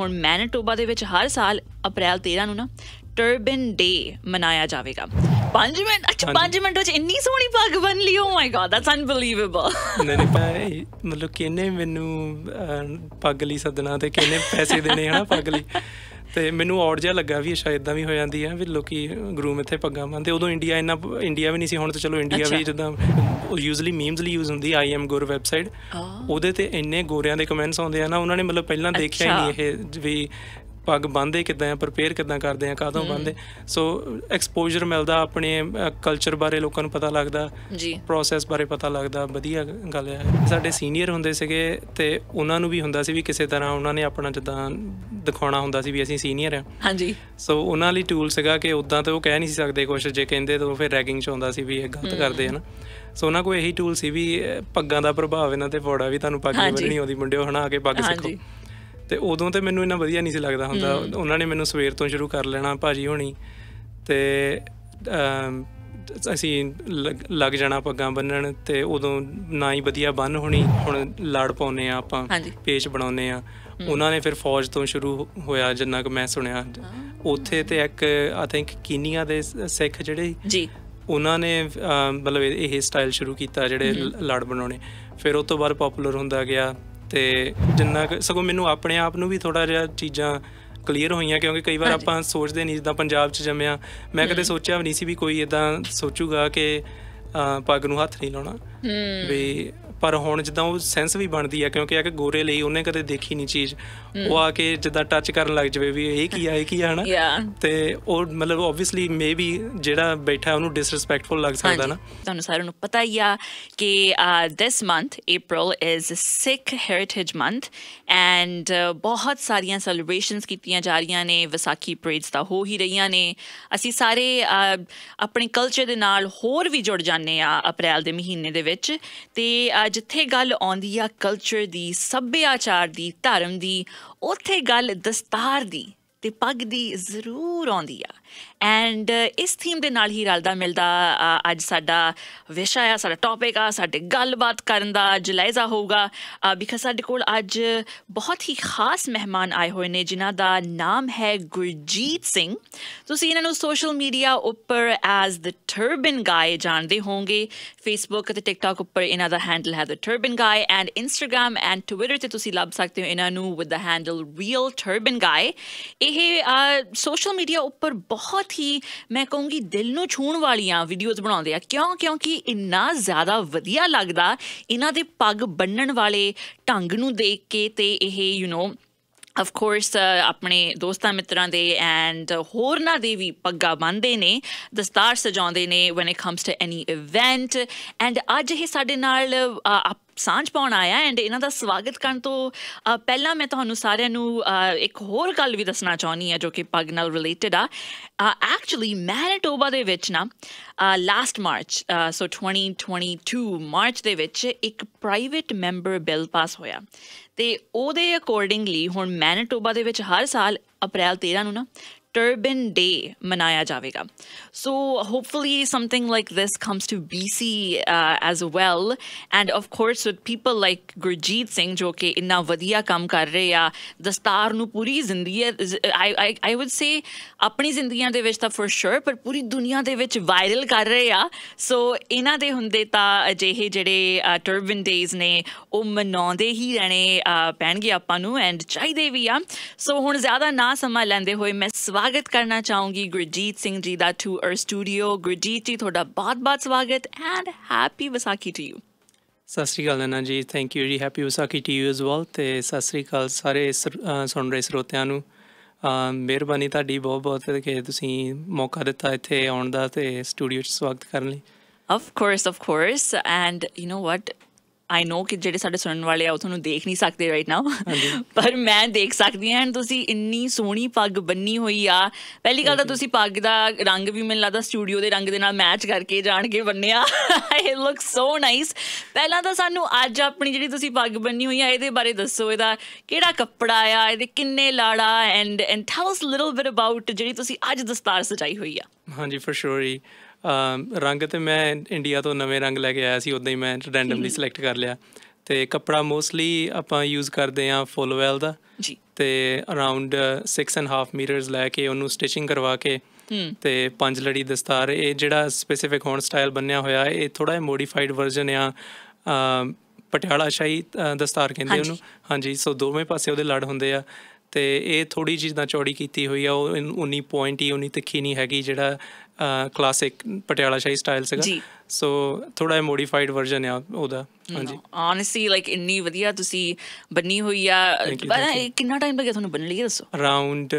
ਹੁਣ ਮੈਨੀਟੋਬਾ ਦੇ ਵਿੱਚ ਹਰ ਸਾਲ ਅਪ੍ਰੈਲ 13 ਨੂੰ ਨਾ ਟਰਬਨ ਡੇ ਮਨਾਇਆ ਜਾਵੇਗਾ 5 ਮਿੰਟ ਅੱਛਾ 5 ਮਿੰਟ ਵਿੱਚ ਇੰਨੀ ਸੋਹਣੀ ਪੱਗ ਬਣ ਲਈ oh my God that's unbelievable ਨਹੀਂ ਨਹੀਂ ਭਾਈ ਮਤਲਬ ਕਿੰਨੇ ਮੈਨੂੰ ਪੱਗ ਲਈ ਸੱਦਣਾ ਤੇ ਕਿੰਨੇ ਪੈਸੇ ਦੇਣੇ ਹਨਾ ਪੱਗ ਲਈ ਤੇ ਮੈਨੂੰ ਔੜ ਜਿਹਾ ਲੱਗਾ ਵੀ ਸ਼ਾਇਦ ਇਦਾਂ ਵੀ ਹੋ ਜਾਂਦੀ ਆ ਵੀ ਲੋਕੀ ਗਰੂਮ ਇੱਥੇ ਪੱਗਾਂ ਬੰਨਦੇ ਉਦੋਂ ਇੰਡੀਆ ਇੰਨਾ ਇੰਡੀਆ ਵੀ ਨਹੀਂ ਸੀ ਹੁਣ ਤਾਂ ਚਲੋ ਇੰਡੀਆ ਵੀ ਜਿੱਦਾਂ ਯੂਜ਼ੂਲੀ ਮੀਮਸ ਲਈ ਯੂਜ਼ ਹੁੰਦੀ ਆਈ ਐਮ ਗੁਰ ਵੈਬਸਾਈਟ ਉਹਦੇ ਤੇ ਇੰਨੇ ਗੋਰਿਆਂ ਦੇ ਕਮੈਂਟਸ ਆਉਂਦੇ ਆ ਨਾ ਉਹਨਾਂ ਨੇ ਮਤਲਬ ਪਹਿਲਾਂ ਦੇਖਿਆ ਹੀ ਨਹੀਂ ਇਹ ਵੀ ਪੱਗ ਬੰਨਦੇ ਕਿਦਾਂ ਆ ਪ੍ਰੇਪੇਅਰ ਕਿਦਾਂ ਕਰਦੇ ਆ ਕਾਦੋਂ ਬੰਨਦੇ ਸੋ ਐਕਸਪੋਜ਼ਰ ਮਿਲਦਾ ਆਪਣੇ ਕਲਚਰ ਬਾਰੇ ਲੋਕਾਂ ਨੂੰ ਪਤਾ ਲੱਗਦਾ ਜੀ ਪ੍ਰੋਸੈਸ ਬਾਰੇ ਪਤਾ ਲੱਗਦਾ ਵਧੀਆ ਗੱਲ ਹੈ ਸਾਡੇ ਸੀਨੀਅਰ ਹੁੰਦੇ ਸੀਗੇ ਤੇ ਉਹਨਾਂ ਨੂੰ ਵੀ ਹੁੰਦਾ ਸੀ ਵੀ ਕਿਸੇ ਤਰ੍ਹਾਂ ਉਹਨਾਂ ਨੇ ਆਪਣਾ ਜਿੱਦਾਂ ਦਿਖਾਉਣਾ ਹੁੰਦਾ ਸੀ ਵੀ ਅਸੀਂ ਸੀਨੀਅਰ ਆ ਹਾਂਜੀ ਸੋ ਉਹਨਾਂ ਲਈ ਟੂਲ ਸੀਗਾ ਕਿ ਉਦਾਂ ਤਾਂ ਉਹ ਕਹਿ ਨਹੀਂ ਸਕਦੇ ਕੁਝ ਜੇ ਕਹਿੰਦੇ ਤਾਂ ਫਿਰ ਰੈਗਿੰਗ ਚ ਆਉਂਦਾ ਸੀ ਵੀ ਇਹ ਗਲਤ ਕਰਦੇ ਹਨ ਸੋ ਉਹਨਾਂ ਕੋਲ ਇਹੀ ਟੂਲ ਸੀ ਵੀ ਪੱਗਾਂ ਦਾ ਪ੍ਰਭਾਵ ਇਹਨਾਂ ਤੇ ਫੋੜਾ ਵੀ ਤੁਹਾਨੂੰ ਪੱਗ ਨਹੀਂ ਬੰਨਣੀ ਆਉਂਦੀ ਮੁੰਡਿਓ ਹਨਾ ਆ ਕੇ ਪੱਗ ਸਿੱਖੋ ਹਾਂਜੀ ਤੇ ਉਦੋਂ ਤੇ ਮੈਨੂੰ ਇੰਨਾ ਵਧੀਆ ਨਹੀਂ ਸੀ ਲੱਗਦਾ ਹੁੰਦਾ ਉਹਨਾਂ ਨੇ ਮੈਨੂੰ ਸਵੇਰ ਤੋਂ ਸ਼ੁਰੂ ਕਰ ਲੈਣਾ ਭਾਜੀ ਹੋਣੀ ਤੇ ਅਸੀਂ ਲੱਗ ਜਾਣਾ ਪੱਗਾਂ ਬੰਨਣ ਤੇ ਉਦੋਂ ਨਾ ਹੀ ਵਧੀਆ ਬੰਨ ਹੋਣੀ ਹੁਣ ਲੜ ਪਾਉਨੇ ਆ ਆਪਾਂ ਪੇਚ ਬਣਾਉਨੇ ਆ ਉਹਨਾਂ ਨੇ ਫਿਰ ਫੌਜ ਤੋਂ ਸ਼ੁਰੂ ਹੋਇਆ ਜਿੰਨਾ ਕਿ ਮੈਂ ਸੁਣਿਆ ਉੱਥੇ ਤੇ ਇੱਕ ਆਈ ਥਿੰਕ ਕੀਨੀਆ ਦੇ ਸਿੱਖ ਜਿਹੜੇ ਜੀ ਉਹਨਾਂ ਨੇ ਮਤਲਬ ਇਹ ਸਟਾਈਲ ਸ਼ੁਰੂ ਕੀਤਾ ਜਿਹੜੇ ਲੜ ਬਣਾਉਣੇ ਫਿਰ ਉਸ ਤੋਂ ਬਾਅਦ ਪਪੂਲਰ ਹੁੰਦਾ ਗਿਆ ਤੇ ਜਿੰਨਾ ਸਗੋਂ ਮੈਨੂੰ ਆਪਣੇ ਆਪ ਨੂੰ ਵੀ ਥੋੜਾ ਜਿਹਾ ਚੀਜ਼ਾਂ ਕਲੀਅਰ ਹੋਈਆਂ ਕਿਉਂਕਿ ਕਈ ਵਾਰ ਆਪਾਂ ਸੋਚਦੇ ਨਹੀਂ ਜਿੱਦਾਂ ਪੰਜਾਬ 'ਚ ਜੰਮਿਆ ਮੈਂ ਕਦੇ ਸੋਚਿਆ ਵੀ ਨਹੀਂ ਸੀ ਵੀ ਕੋਈ ਇਦਾਂ ਸੋਚੂਗਾ ਕਿ ਪੱਗ ਨੂੰ ਹੱਥ ਨਹੀਂ ਲਾਉਣਾ ਵੀ ਪਰ ਹੁਣ ਜਦੋਂ ਉਹ ਸੈਂਸ ਵੀ ਬਣਦੀ ਆ ਕਿਉਂਕਿ ਆ ਗੋਰੇ ਲਈ ਉਹਨੇ ਕਦੇ ਦੇਖੀ ਨਹੀਂ ਚੀਜ਼ ਉਹ ਆ ਕੇ ਜਦੋਂ ਟੱਚ ਕਰਨ ਲੱਗ ਜਵੇ ਵੀ ਇਹ ਕੀ ਆ ਇਹ ਕੀ ਆ ਹਨਾ ਤੇ ਉਹ ਮਤਲਬ ਆਬਵੀਅਸਲੀ ਮੇਬੀ ਜਿਹੜਾ ਬੈਠਾ ਉਹਨੂੰ ਡਿਸਰੈਸਪੈਕਟਫੁਲ ਲੱਗ ਸਕਦਾ ਨਾ ਤੁਹਾਨੂੰ ਸਾਰਿਆਂ ਨੂੰ ਪਤਾ ਹੀ ਆ ਕਿ this month April is Sikh Heritage Month and ਬਹੁਤ ਸਾਰੀਆਂ ਸੈਲੀਬ੍ਰੇਸ਼ਨਸ ਕੀਤੀਆਂ ਜਾ ਰਹੀਆਂ ਨੇ ਵਿਸਾਖੀ ਪ੍ਰੇਡਸ ਤਾਂ ਹੋ ਹੀ ਰਹੀਆਂ ਨੇ ਅਸੀਂ ਸਾਰੇ ਆਪਣੇ ਕਲਚਰ ਦੇ ਨਾਲ ਹੋਰ ਵੀ ਜੁੜ ਜਾਂਦੇ ਆ ਅਪ੍ਰੈਲ ਦੇ ਮਹੀਨੇ ਦੇ ਵਿੱਚ ਤੇ ਜਿੱਥੇ ਗੱਲ ਆਉਂਦੀ ਆ ਕਲਚਰ ਦੀ ਸੱਭਿਆਚਾਰ ਦੀ ਧਰਮ ਦੀ ਉੱਥੇ ਗੱਲ ਦਸਤਾਰ ਦੀ ਤੇ ਪੱਗ ਦੀ ਜ਼ਰੂਰ ਆਉਂਦੀ ਆ ਐਂਡ uh, ਇਸ ਥੀਮ ਦੇ ਨਾਲ ਹੀ ਰਲਦਾ ਮਿਲਦਾ ਅੱਜ ਸਾਡਾ ਵਿਸ਼ਾ ਆ ਸਾਡਾ ਟੌਪਿਕ ਆ ਸਾਡੇ ਗੱਲਬਾਤ ਕਰਨ ਦਾ ਜਲਾਇਜ਼ਾ ਹੋਊਗਾ ਬਿਕਾ ਸਾਡੇ ਕੋਲ ਅੱਜ ਬਹੁਤ ਹੀ ਖਾਸ ਮਹਿਮਾਨ ਆਏ ਹੋਏ ਨੇ ਜਿਨ੍ਹਾਂ ਦਾ ਨਾਮ ਹੈ ਗੁਰਜੀਤ ਸਿੰਘ ਤੁਸੀਂ ਇਹਨਾਂ ਨੂੰ ਸੋਸ਼ਲ ਮੀਡੀਆ ਉੱਪਰ ਐਜ਼ ਦ ਟਰਬਨ ਗਾਈ ਜਾਣਦੇ ਹੋਵੋਗੇ ਫੇਸਬੁੱਕ ਤੇ ਟਿਕਟੌਕ ਉੱਪਰ ਇਹਨਾਂ ਦਾ ਹੈਂਡਲ ਹੈ the turban guy and Instagram and Twitter ਤੇ ਤੁਸੀਂ ਲੱਭ ਸਕਦੇ ਹੋ ਇਹਨਾਂ ਨੂੰ with the handle real turban guy ਇਹ ਸੋਸ਼ਲ ਮੀਡੀਆ ਉੱਪਰ ਬਹੁਤ ਹੀ ਮੈਂ ਕਹੂੰਗੀ ਦਿਲ ਨੂੰ ਛੂਣ ਵਾਲੀਆਂ ਵੀਡੀਓਜ਼ ਬਣਾਉਂਦੇ ਆ ਕਿਉਂ ਕਿਉਂਕਿ ਇੰਨਾ ਜ਼ਿਆਦਾ ਵਧੀਆ ਲੱਗਦਾ ਇਹਨਾਂ ਦੇ ਪੱਗ ਬੰਨਣ ਵਾਲੇ ਢੰਗ ਨੂੰ ਦੇਖ ਕੇ ਤੇ ਇਹ ਯੂ نو ਆਫ ਕੋਰਸ ਆਪਣੇ ਦੋਸਤਾਂ ਮਿੱਤਰਾਂ ਦੇ ਐਂਡ ਹੋਰਨਾਂ ਦੇ ਵੀ ਪੱਗਾ ਬੰਨਦੇ ਨੇ ਦਸਤਾਰ ਸਜਾਉਂਦੇ ਨੇ when it comes to any event and ਅੱਜ ਇਹ ਸਾਡੇ ਨਾਲ ਸਾਂਝ ਪਾਉਣ ਆਇਆ ਐਂਡ ਇਹਨਾਂ ਦਾ ਸਵਾਗਤ ਕਰਨ ਤੋਂ ਪਹਿਲਾਂ ਮੈਂ ਤੁਹਾਨੂੰ ਸਾਰਿਆਂ ਨੂੰ ਇੱਕ ਹੋਰ ਗੱਲ ਵੀ ਦੱਸਣਾ ਚਾਹੁੰਦੀ ਆ ਜੋ ਕਿ ਪਗ ਨਾਲ ਰਿਲੇਟਡ ਆ ਐਕਚੁਅਲੀ ਮੈਨੀਟੋਬਾ ਦੇ ਵਿੱਚ ਨਾ ਲਾਸਟ ਮਾਰਚ ਸੋ 2022 ਮਾਰਚ ਦੇ ਵਿੱਚ ਇੱਕ ਪ੍ਰਾਈਵੇਟ ਮੈਂਬਰ ਬਿੱਲ ਪਾਸ ਹੋਇਆ ਤੇ ਉਹਦੇ ਅਕੋਰਡਿੰਗਲੀ ਹੁਣ ਮੈਨੀਟੋਬਾ ਦੇ ਵਿੱਚ ਹਰ ਸਾਲ ਅਪ੍ਰੈਲ 13 ਨੂੰ ਨਾ Turban Day manaya javega. So hopefully something like this comes to BC uh, as well. And of course with people like Gurjeet Singh jo ke inna vadiya kam kar rahe ya ਦਸਤਾਰ ਨੂੰ ਪੂਰੀ ਜ਼ਿੰਦਗੀ ਆਈ ਆਈ I would say ਆਪਣੀ ਜ਼ਿੰਦਗੀਆਂ ਦੇ ਵਿੱਚ ਤਾਂ for sure ਪਰ ਪੂਰੀ ਦੁਨੀਆ ਦੇ ਵਿੱਚ ਵਾਇਰਲ ਕਰ ਰਹੇ ਆ ਸੋ ਇਹਨਾਂ ਦੇ ਹੁੰਦੇ ਤਾਂ ਅਜਿਹੇ ਜਿਹੜੇ ਟਰਬਨ ਡੇਜ਼ ਨੇ ਉਹ ਮਨਾਉਂਦੇ ਹੀ ਰਹਿਣੇ ਪੈਣਗੇ ਆਪਾਂ ਨੂੰ ਐਂਡ ਚਾਹੀਦੇ ਵੀ ਆ ਸੋ ਹੁਣ ਜ਼ਿਆਦਾ ਨਾ ਸਮਾਂ ਲੈਂਦੇ ਹੋਏ ਮੈਂ ਸਵਾ ਸਵਾਗਤ ਕਰਨਾ ਚਾਹੂੰਗੀ ਗੁਰਜੀਤ ਸਿੰਘ ਜੀ ਦਾ to our studio Gurjeet ji ਤੁਹਾਡਾ ਬਹੁਤ-ਬਹੁਤ ਸਵਾਗਤ and happy Vaisakhi to you ਸਤਿ ਸ਼੍ਰੀ ਅਕਾਲ ਨਨਾ ਜੀ ਥੈਂਕ ਯੂ ਜੀ happy Vaisakhi to you as well ਤੇ ਸਤਿ ਸ਼੍ਰੀ ਅਕਾਲ ਸਾਰੇ ਸੁਣ ਰਹੇ ਸਰੋਤਿਆਂ ਨੂੰ ਮਿਹਰਬਾਨੀ ਤੁਹਾਡੀ ਬਹੁਤ-ਬਹੁਤ ਕਿ ਤੁਸੀਂ ਮੌਕਾ ਦਿੱਤਾ ਇੱਥੇ ਆਉਣ ਦਾ ਤੇ ਸਟੂਡੀਓ 'ਚ ਸਵਾਗਤ ਕਰਨ ਲਈ of course of course and you know what I know ਕਿ ਜਿਹੜੇ ਸਾਡੇ ਸੁਣਨ ਵਾਲੇ ਆ ਉਹ ਤੁਹਾਨੂੰ ਦੇਖ ਨਹੀਂ ਸਕਦੇ ਰਾਈਟ ਨਾਓ ਪਰ ਮੈਂ ਦੇਖ ਸਕਦੀ ਹਾਂ ਤੁਸੀਂ ਇੰਨੀ ਸੋਹਣੀ ਪੱਗ ਬੰਨੀ ਹੋਈ ਆ ਪਹਿਲੀ ਗੱਲ ਤਾਂ ਤੁਸੀਂ ਪੱਗ ਦਾ ਰੰਗ ਵੀ ਮੈਨੂੰ ਲੱਗਦਾ ਸਟੂਡੀਓ ਦੇ ਰੰਗ ਦੇ ਨਾਲ ਮੈਚ ਕਰਕੇ ਜਾਣ ਕੇ ਬੰਨਿਆ ਇਟ ਲੁੱਕਸ ਸੋ ਨਾਈਸ ਪਹਿਲਾਂ ਤਾਂ ਸਾਨੂੰ ਅੱਜ ਆਪਣੀ ਜਿਹੜੀ ਤੁਸੀਂ ਪੱਗ ਬੰਨੀ ਹੋਈ ਆ ਇਹਦੇ ਬਾਰੇ ਦੱਸੋ ਇਹਦਾ ਕਿਹੜਾ ਕੱਪੜਾ ਆ ਇਹਦੇ ਕਿੰਨੇ ਲਾੜਾ and and tell us little bit about ਜਿਹੜੀ ਤੁਸੀਂ ਅੱਜ ਦਸਤਾਰ ਸਜਾਈ ਹੋਈ ਆ ਹਾਂਜੀ ਫੋਰ ਸ਼ੋਰੀ ਰੰਗ ਤੇ ਮੈਂ ਇੰਡੀਆ ਤੋਂ ਨਵੇਂ ਰੰਗ ਲੈ ਕੇ ਆਇਆ ਸੀ ਉਦਾਂ ਹੀ ਮੈਂ ਰੈਂਡਮਲੀ ਸਿਲੈਕਟ ਕਰ ਲਿਆ ਤੇ ਕੱਪੜਾ ਮੋਸਟਲੀ ਆਪਾਂ ਯੂਜ਼ ਕਰਦੇ ਆ ਫੁੱਲ ਵੈਲ ਦਾ ਜੀ ਤੇ ਅਰਾਊਂਡ 6 ਐਂਡ ਹਾਫ ਮੀਟਰਸ ਲੈ ਕੇ ਉਹਨੂੰ ਸਟਿਚਿੰਗ ਕਰਵਾ ਕੇ ਤੇ ਪੰਜ ਲੜੀ ਦਸਤਾਰ ਇਹ ਜਿਹੜਾ ਸਪੈਸਿਫਿਕ ਹੌਨ ਸਟਾਈਲ ਬੰਨਿਆ ਹੋਇਆ ਇਹ ਥੋੜਾ ਜਿਹਾ ਮੋਡੀਫਾਈਡ ਵਰਜ਼ਨ ਆ ਪਟਿਆਲਾ ਸ਼ਾਹੀ ਦਸਤਾਰ ਕਹਿੰਦੇ ਉਹਨੂੰ ਹਾਂਜੀ ਸੋ ਦੋਵੇਂ ਪਾਸੇ ਉਹਦੇ ਲੜ ਹੁੰਦੇ ਆ ਤੇ ਇਹ ਥੋੜੀ ਜਿਹੀ ਨਾ ਚੌੜੀ ਕੀਤੀ ਹੋਈ ਆ ਉਹ 19 ਪੁਆਇੰਟ ਹੀ 19 ਤਿੱਖੀ ਨਹੀਂ ਹੈਗੀ ਜਿਹੜਾ ਕਲਾਸਿਕ ਪਟਿਆਲਾ ਸ਼ਾਹੀ ਸਟਾਈਲ ਸੀਗਾ ਸੋ ਥੋੜਾ ਮੋਡੀਫਾਈਡ ਵਰਜ਼ਨ ਆ ਉਹਦਾ ਹਾਂਜੀ ਆਨੈਸਟਲੀ ਲਾਈਕ ਇੰਨੀ ਵਧੀਆ ਤੁਸੀਂ ਬੰਨੀ ਹੋਈ ਆ ਕਿੰਨਾ ਟਾਈਮ ਲੱਗਿਆ ਤੁਹਾਨੂੰ ਬਣਨ ਲਈ ਦੱਸੋ ਅਰਾਊਂਡ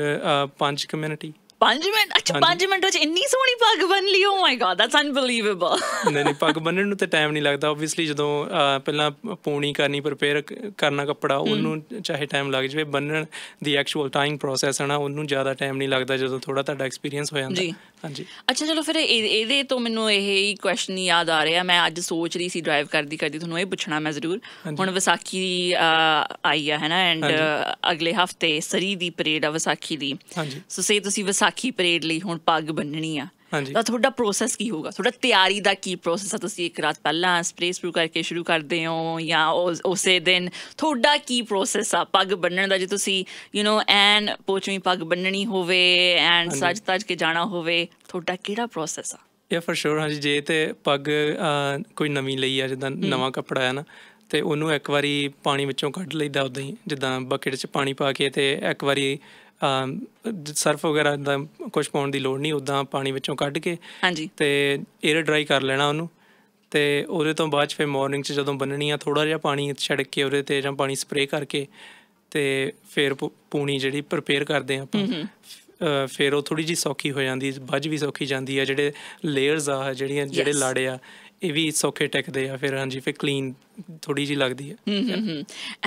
5 ਕਮਿਊਨਿਟੀ 5 ਮਿੰਟ ਅੱਛਾ 5 ਮਿੰਟ ਵਿੱਚ ਇੰਨੀ ਸੋਹਣੀ ਪੱਗ ਬਣ ਲਈ oh my God that's unbelievable ਨਹੀਂ ਨਹੀਂ ਪੱਗ ਬਣਨ ਨੂੰ ਤੇ ਟਾਈਮ ਨਹੀਂ ਲੱਗਦਾ ਆਬਵੀਅਸਲੀ ਜਦੋਂ ਪਹਿਲਾਂ ਪੂਣੀ ਕਰਨੀ ਪ੍ਰਪੇਅਰ ਕਰਨਾ ਕੱਪੜਾ ਉਹਨੂੰ ਚਾਹੇ ਟਾਈਮ ਲੱਗ ਜਾਵੇ ਬੰਨਣ ਦੀ ਐਕਚੁਅਲ ਟਾਈਮ ਪ੍ਰੋਸੈਸ ਹੈ ਨਾ ਉਹਨੂੰ ਜ਼ਿਆਦਾ ਟਾਈਮ ਨਹੀਂ ਲੱਗਦਾ ਜਦੋਂ ਥੋੜਾ ਤੁਹਾਡਾ ਐਕਸਪੀਰੀਅੰਸ ਹੋ ਜਾਂਦਾ ਹਾਂਜੀ ਅੱਛਾ ਚਲੋ ਫਿਰ ਇਹਦੇ ਤੋਂ ਮੈਨੂੰ ਇਹ ਹੀ ਕੁਐਸਚਨ ਯਾਦ ਆ ਰਿਹਾ ਮੈਂ ਅੱਜ ਸੋਚ ਰਹੀ ਸੀ ਡਰਾਈਵ ਕਰਦੀ ਕਰਦੀ ਤੁਹਾਨੂੰ ਇਹ ਪੁੱਛਣਾ ਮੈਂ ਜ਼ਰੂਰ ਹੁਣ ਵਿਸਾਖੀ ਆਈ ਹੈ ਹੈਨਾ ਐਂਡ ਅਗਲੇ ਹਫਤੇ ਸਰੀ ਦੀ ਪਰੇਡ ਆ ਵਿਸਾਖੀ ਦੀ ਹਾਂਜੀ ਸੋ ਸੇ ਤੁਸੀਂ ਵਿਸਾਖੀ ਪਰੇਡ ਲਈ ਹੁਣ ਪੱਗ ਬੰਨਣੀ ਆ ਤਾਂ ਤੁਹਾਡਾ ਪ੍ਰੋਸੈਸ ਕੀ ਹੋਊਗਾ ਤੁਹਾਡਾ ਤਿਆਰੀ ਦਾ ਕੀ ਪ੍ਰੋਸੈਸ ਹੈ ਤੁਸੀਂ ਇੱਕ ਰਾਤ ਪਹਿਲਾਂ ਸਪਰੇ ਸਪਰੂ ਕਰਕੇ ਸ਼ੁਰੂ ਕਰਦੇ ਹੋ ਜਾਂ ਉਸੇ ਦਿਨ ਤੁਹਾਡਾ ਕੀ ਪ੍ਰੋਸੈਸ ਆ ਪੱਗ ਬੰਨਣ ਦਾ ਜੇ ਤੁਸੀਂ ਯੂ نو ਐਂਡ ਪੋਚਵੀਂ ਪੱਗ ਬੰਨਣੀ ਹੋਵੇ ਐਂਡ ਸੱਜ ਤੱਜ ਕੇ ਜਾਣਾ ਹੋਵੇ ਤੁਹਾਡਾ ਕਿਹੜਾ ਪ੍ਰੋਸੈਸ ਆ ਯਾ ਫਰ ਸ਼ੋਰ ਹਾਂਜੀ ਜੇ ਤੇ ਪੱਗ ਕੋਈ ਨਵੀਂ ਲਈ ਆ ਜਿੱਦਾਂ ਨਵਾਂ ਕੱਪੜਾ ਆ ਨਾ ਤੇ ਉਹਨੂੰ ਇੱਕ ਵਾਰੀ ਪਾਣੀ ਵਿੱਚੋਂ ਕੱਢ ਲਈਦਾ ਉਦਾਂ ਹੀ ਜਿੱਦਾਂ ਬਕਟ 'ਚ ਪਾਣੀ ਪਾ ਕੇ ਤੇ ਇੱਕ ਵਾਰੀ ਸਰਫ ਵਗੈਰਾ ਦਾ ਕੁਝ ਪਾਉਣ ਦੀ ਲੋੜ ਨਹੀਂ ਉਦਾਂ ਪਾਣੀ ਵਿੱਚੋਂ ਕੱਢ ਕੇ ਹਾਂਜੀ ਤੇ 에ਅਰ ਡਰਾਈ ਕਰ ਲੈਣਾ ਉਹਨੂੰ ਤੇ ਉਹਦੇ ਤੋਂ ਬਾਅਦ ਫਿਰ ਮਾਰਨਿੰਗ 'ਚ ਜਦੋਂ ਬੰਨਣੀ ਆ ਥੋੜਾ ਜਿਹਾ ਪਾਣੀ ਛਿੜਕ ਕੇ ਉਹਦੇ ਤੇ ਜਾਂ ਪਾਣੀ ਸਪਰੇਅ ਕਰਕੇ ਤੇ ਫਿਰ ਪੂਣੀ ਜਿਹੜੀ ਪ੍ਰਪੇਅਰ ਕਰਦੇ ਆ ਆਪਾਂ ਫਿਰ ਉਹ ਥੋੜੀ ਜੀ ਸੌਖੀ ਹੋ ਜਾਂਦੀ ਬੱਜ ਵੀ ਸੌਖੀ ਜਾਂਦੀ ਆ ਜਿਹੜੇ ਲੇਅਰਸ ਆ ਜਿਹੜੀਆਂ ਜਿਹੜੇ ਲਾੜੇ ਆ ਇਹ ਵੀ ਸੌਖੇ ਟਿਕਦੇ ਆ ਫਿਰ ਹਾਂਜੀ ਫਿਰ ਕਲੀਨ ਥੋੜੀ ਜੀ ਲੱਗਦੀ ਹੈ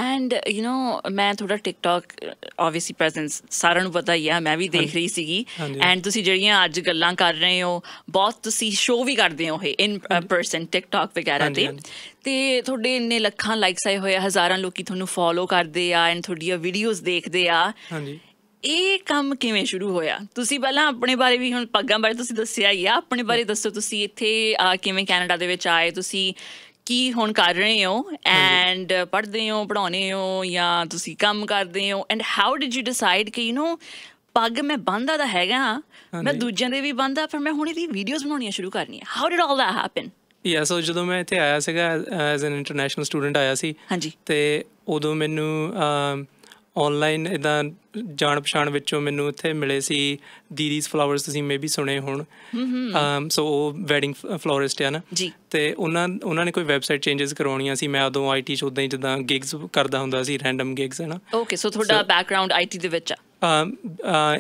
ਐਂਡ ਯੂ نو ਮੈਂ ਥੋੜਾ ਟਿਕਟੌਕ ਆਬਵੀਅਸਲੀ ਪ੍ਰੈਜ਼ੈਂਸ ਸਾਰਿਆਂ ਨੂੰ ਪਤਾ ਹੀ ਆ ਮੈਂ ਵੀ ਦੇਖ ਰਹੀ ਸੀਗੀ ਐਂਡ ਤੁਸੀਂ ਜਿਹੜੀਆਂ ਅੱਜ ਗੱਲਾਂ ਕਰ ਰਹੇ ਹੋ ਬਹੁਤ ਤੁਸੀਂ ਸ਼ੋਅ ਵੀ ਕਰਦੇ ਹੋ ਇਹ ਇਨ ਪਰਸਨ ਟਿਕਟੌਕ ਵਗੈਰਾ ਤੇ ਤੇ ਤੁਹਾਡੇ ਇੰਨੇ ਲੱਖਾਂ ਲਾਈਕਸ ਆਏ ਹੋਏ ਹਜ਼ਾਰਾਂ ਲੋਕੀ ਤੁਹਾਨੂੰ ਫੋਲੋ ਕਰਦੇ ਆ ਐਂਡ ਤੁਹਾਡੀਆਂ ਵੀਡੀਓਜ਼ ਦੇਖਦੇ ਆ ਹਾਂਜੀ ਇਹ ਕੰਮ ਕਿਵੇਂ ਸ਼ੁਰੂ ਹੋਇਆ ਤੁਸੀਂ ਪਹਿਲਾਂ ਆਪਣੇ ਬਾਰੇ ਵੀ ਹੁਣ ਪੱਗਾਂ ਬਾਰੇ ਤੁਸੀਂ ਦੱਸਿਆ ਹੀ ਆ ਆਪਣੇ ਬਾਰੇ ਦੱਸੋ ਤੁਸੀਂ ਇੱਥੇ ਆ ਕਿਵੇਂ ਕੈਨੇਡਾ ਦੇ ਵਿੱਚ ਆਏ ਤੁਸੀਂ ਕੀ ਹੁਣ ਕਰ ਰਹੇ ਹੋ ਐਂਡ ਪੜ੍ਹਦੇ ਹੋ ਪੜਾਉਨੇ ਹੋ ਜਾਂ ਤੁਸੀਂ ਕੰਮ ਕਰਦੇ ਹੋ and how did you decide ਕਿ ਯੂ نو ਪੱਗ ਮੈਂ ਬੰਦਾ ਦਾ ਹੈਗਾ ਮੈਂ ਦੂਜਿਆਂ ਦੇ ਵੀ ਬੰਦਾ ਪਰ ਮੈਂ ਹੁਣ ਇਹਦੀ ਵੀਡੀਓਜ਼ ਬਣਾਉਣੀਆਂ ਸ਼ੁਰੂ ਕਰਨੀਆਂ how did all that happen yeah so ਜਦੋਂ ਮੈਂ ਇੱਥੇ ਆਇਆ ਸੀਗਾ ਐਜ਼ ਐਨ ਇੰਟਰਨੈਸ਼ਨਲ ਸਟੂਡੈਂਟ ਆਇਆ ਸੀ ਹਾਂਜੀ ਤੇ ਉਦੋਂ ਮੈਨੂੰ ਆਨਲਾਈਨ ਇਦਾਂ ਜਾਣ ਪਛਾਣ ਵਿੱਚੋਂ ਮੈਨੂੰ ਇੱਥੇ ਮਿਲੇ ਸੀ ਦੀਦੀਸ ਫਲਾਵਰਸ ਤੁਸੀਂ ਮੇਬੀ ਸੁਣੇ ਹੋਣ ਅਮ ਸੋ ਉਹ ਵੈਡਿੰਗ ਫਲੋਰਿਸਟ ਹੈ ਨਾ ਤੇ ਉਹਨਾਂ ਉਹਨਾਂ ਨੇ ਕੋਈ ਵੈਬਸਾਈਟ ਚੇਂਜਸ ਕਰਾਉਣੀਆਂ ਸੀ ਮੈਂ ਉਦੋਂ ਆਈਟੀ ਚ ਉਦਾਂ ਹੀ ਜਿੱਦਾਂ ਗਿਗਸ ਕਰਦਾ ਹੁੰਦਾ ਸੀ ਰੈਂਡਮ ਗਿਗਸ ਹੈ ਨਾ ਓਕੇ ਸੋ ਤੁਹਾਡਾ ਬੈਕਗ੍ਰਾਉਂਡ ਆਈਟੀ ਦੇ ਵਿੱਚ ਆ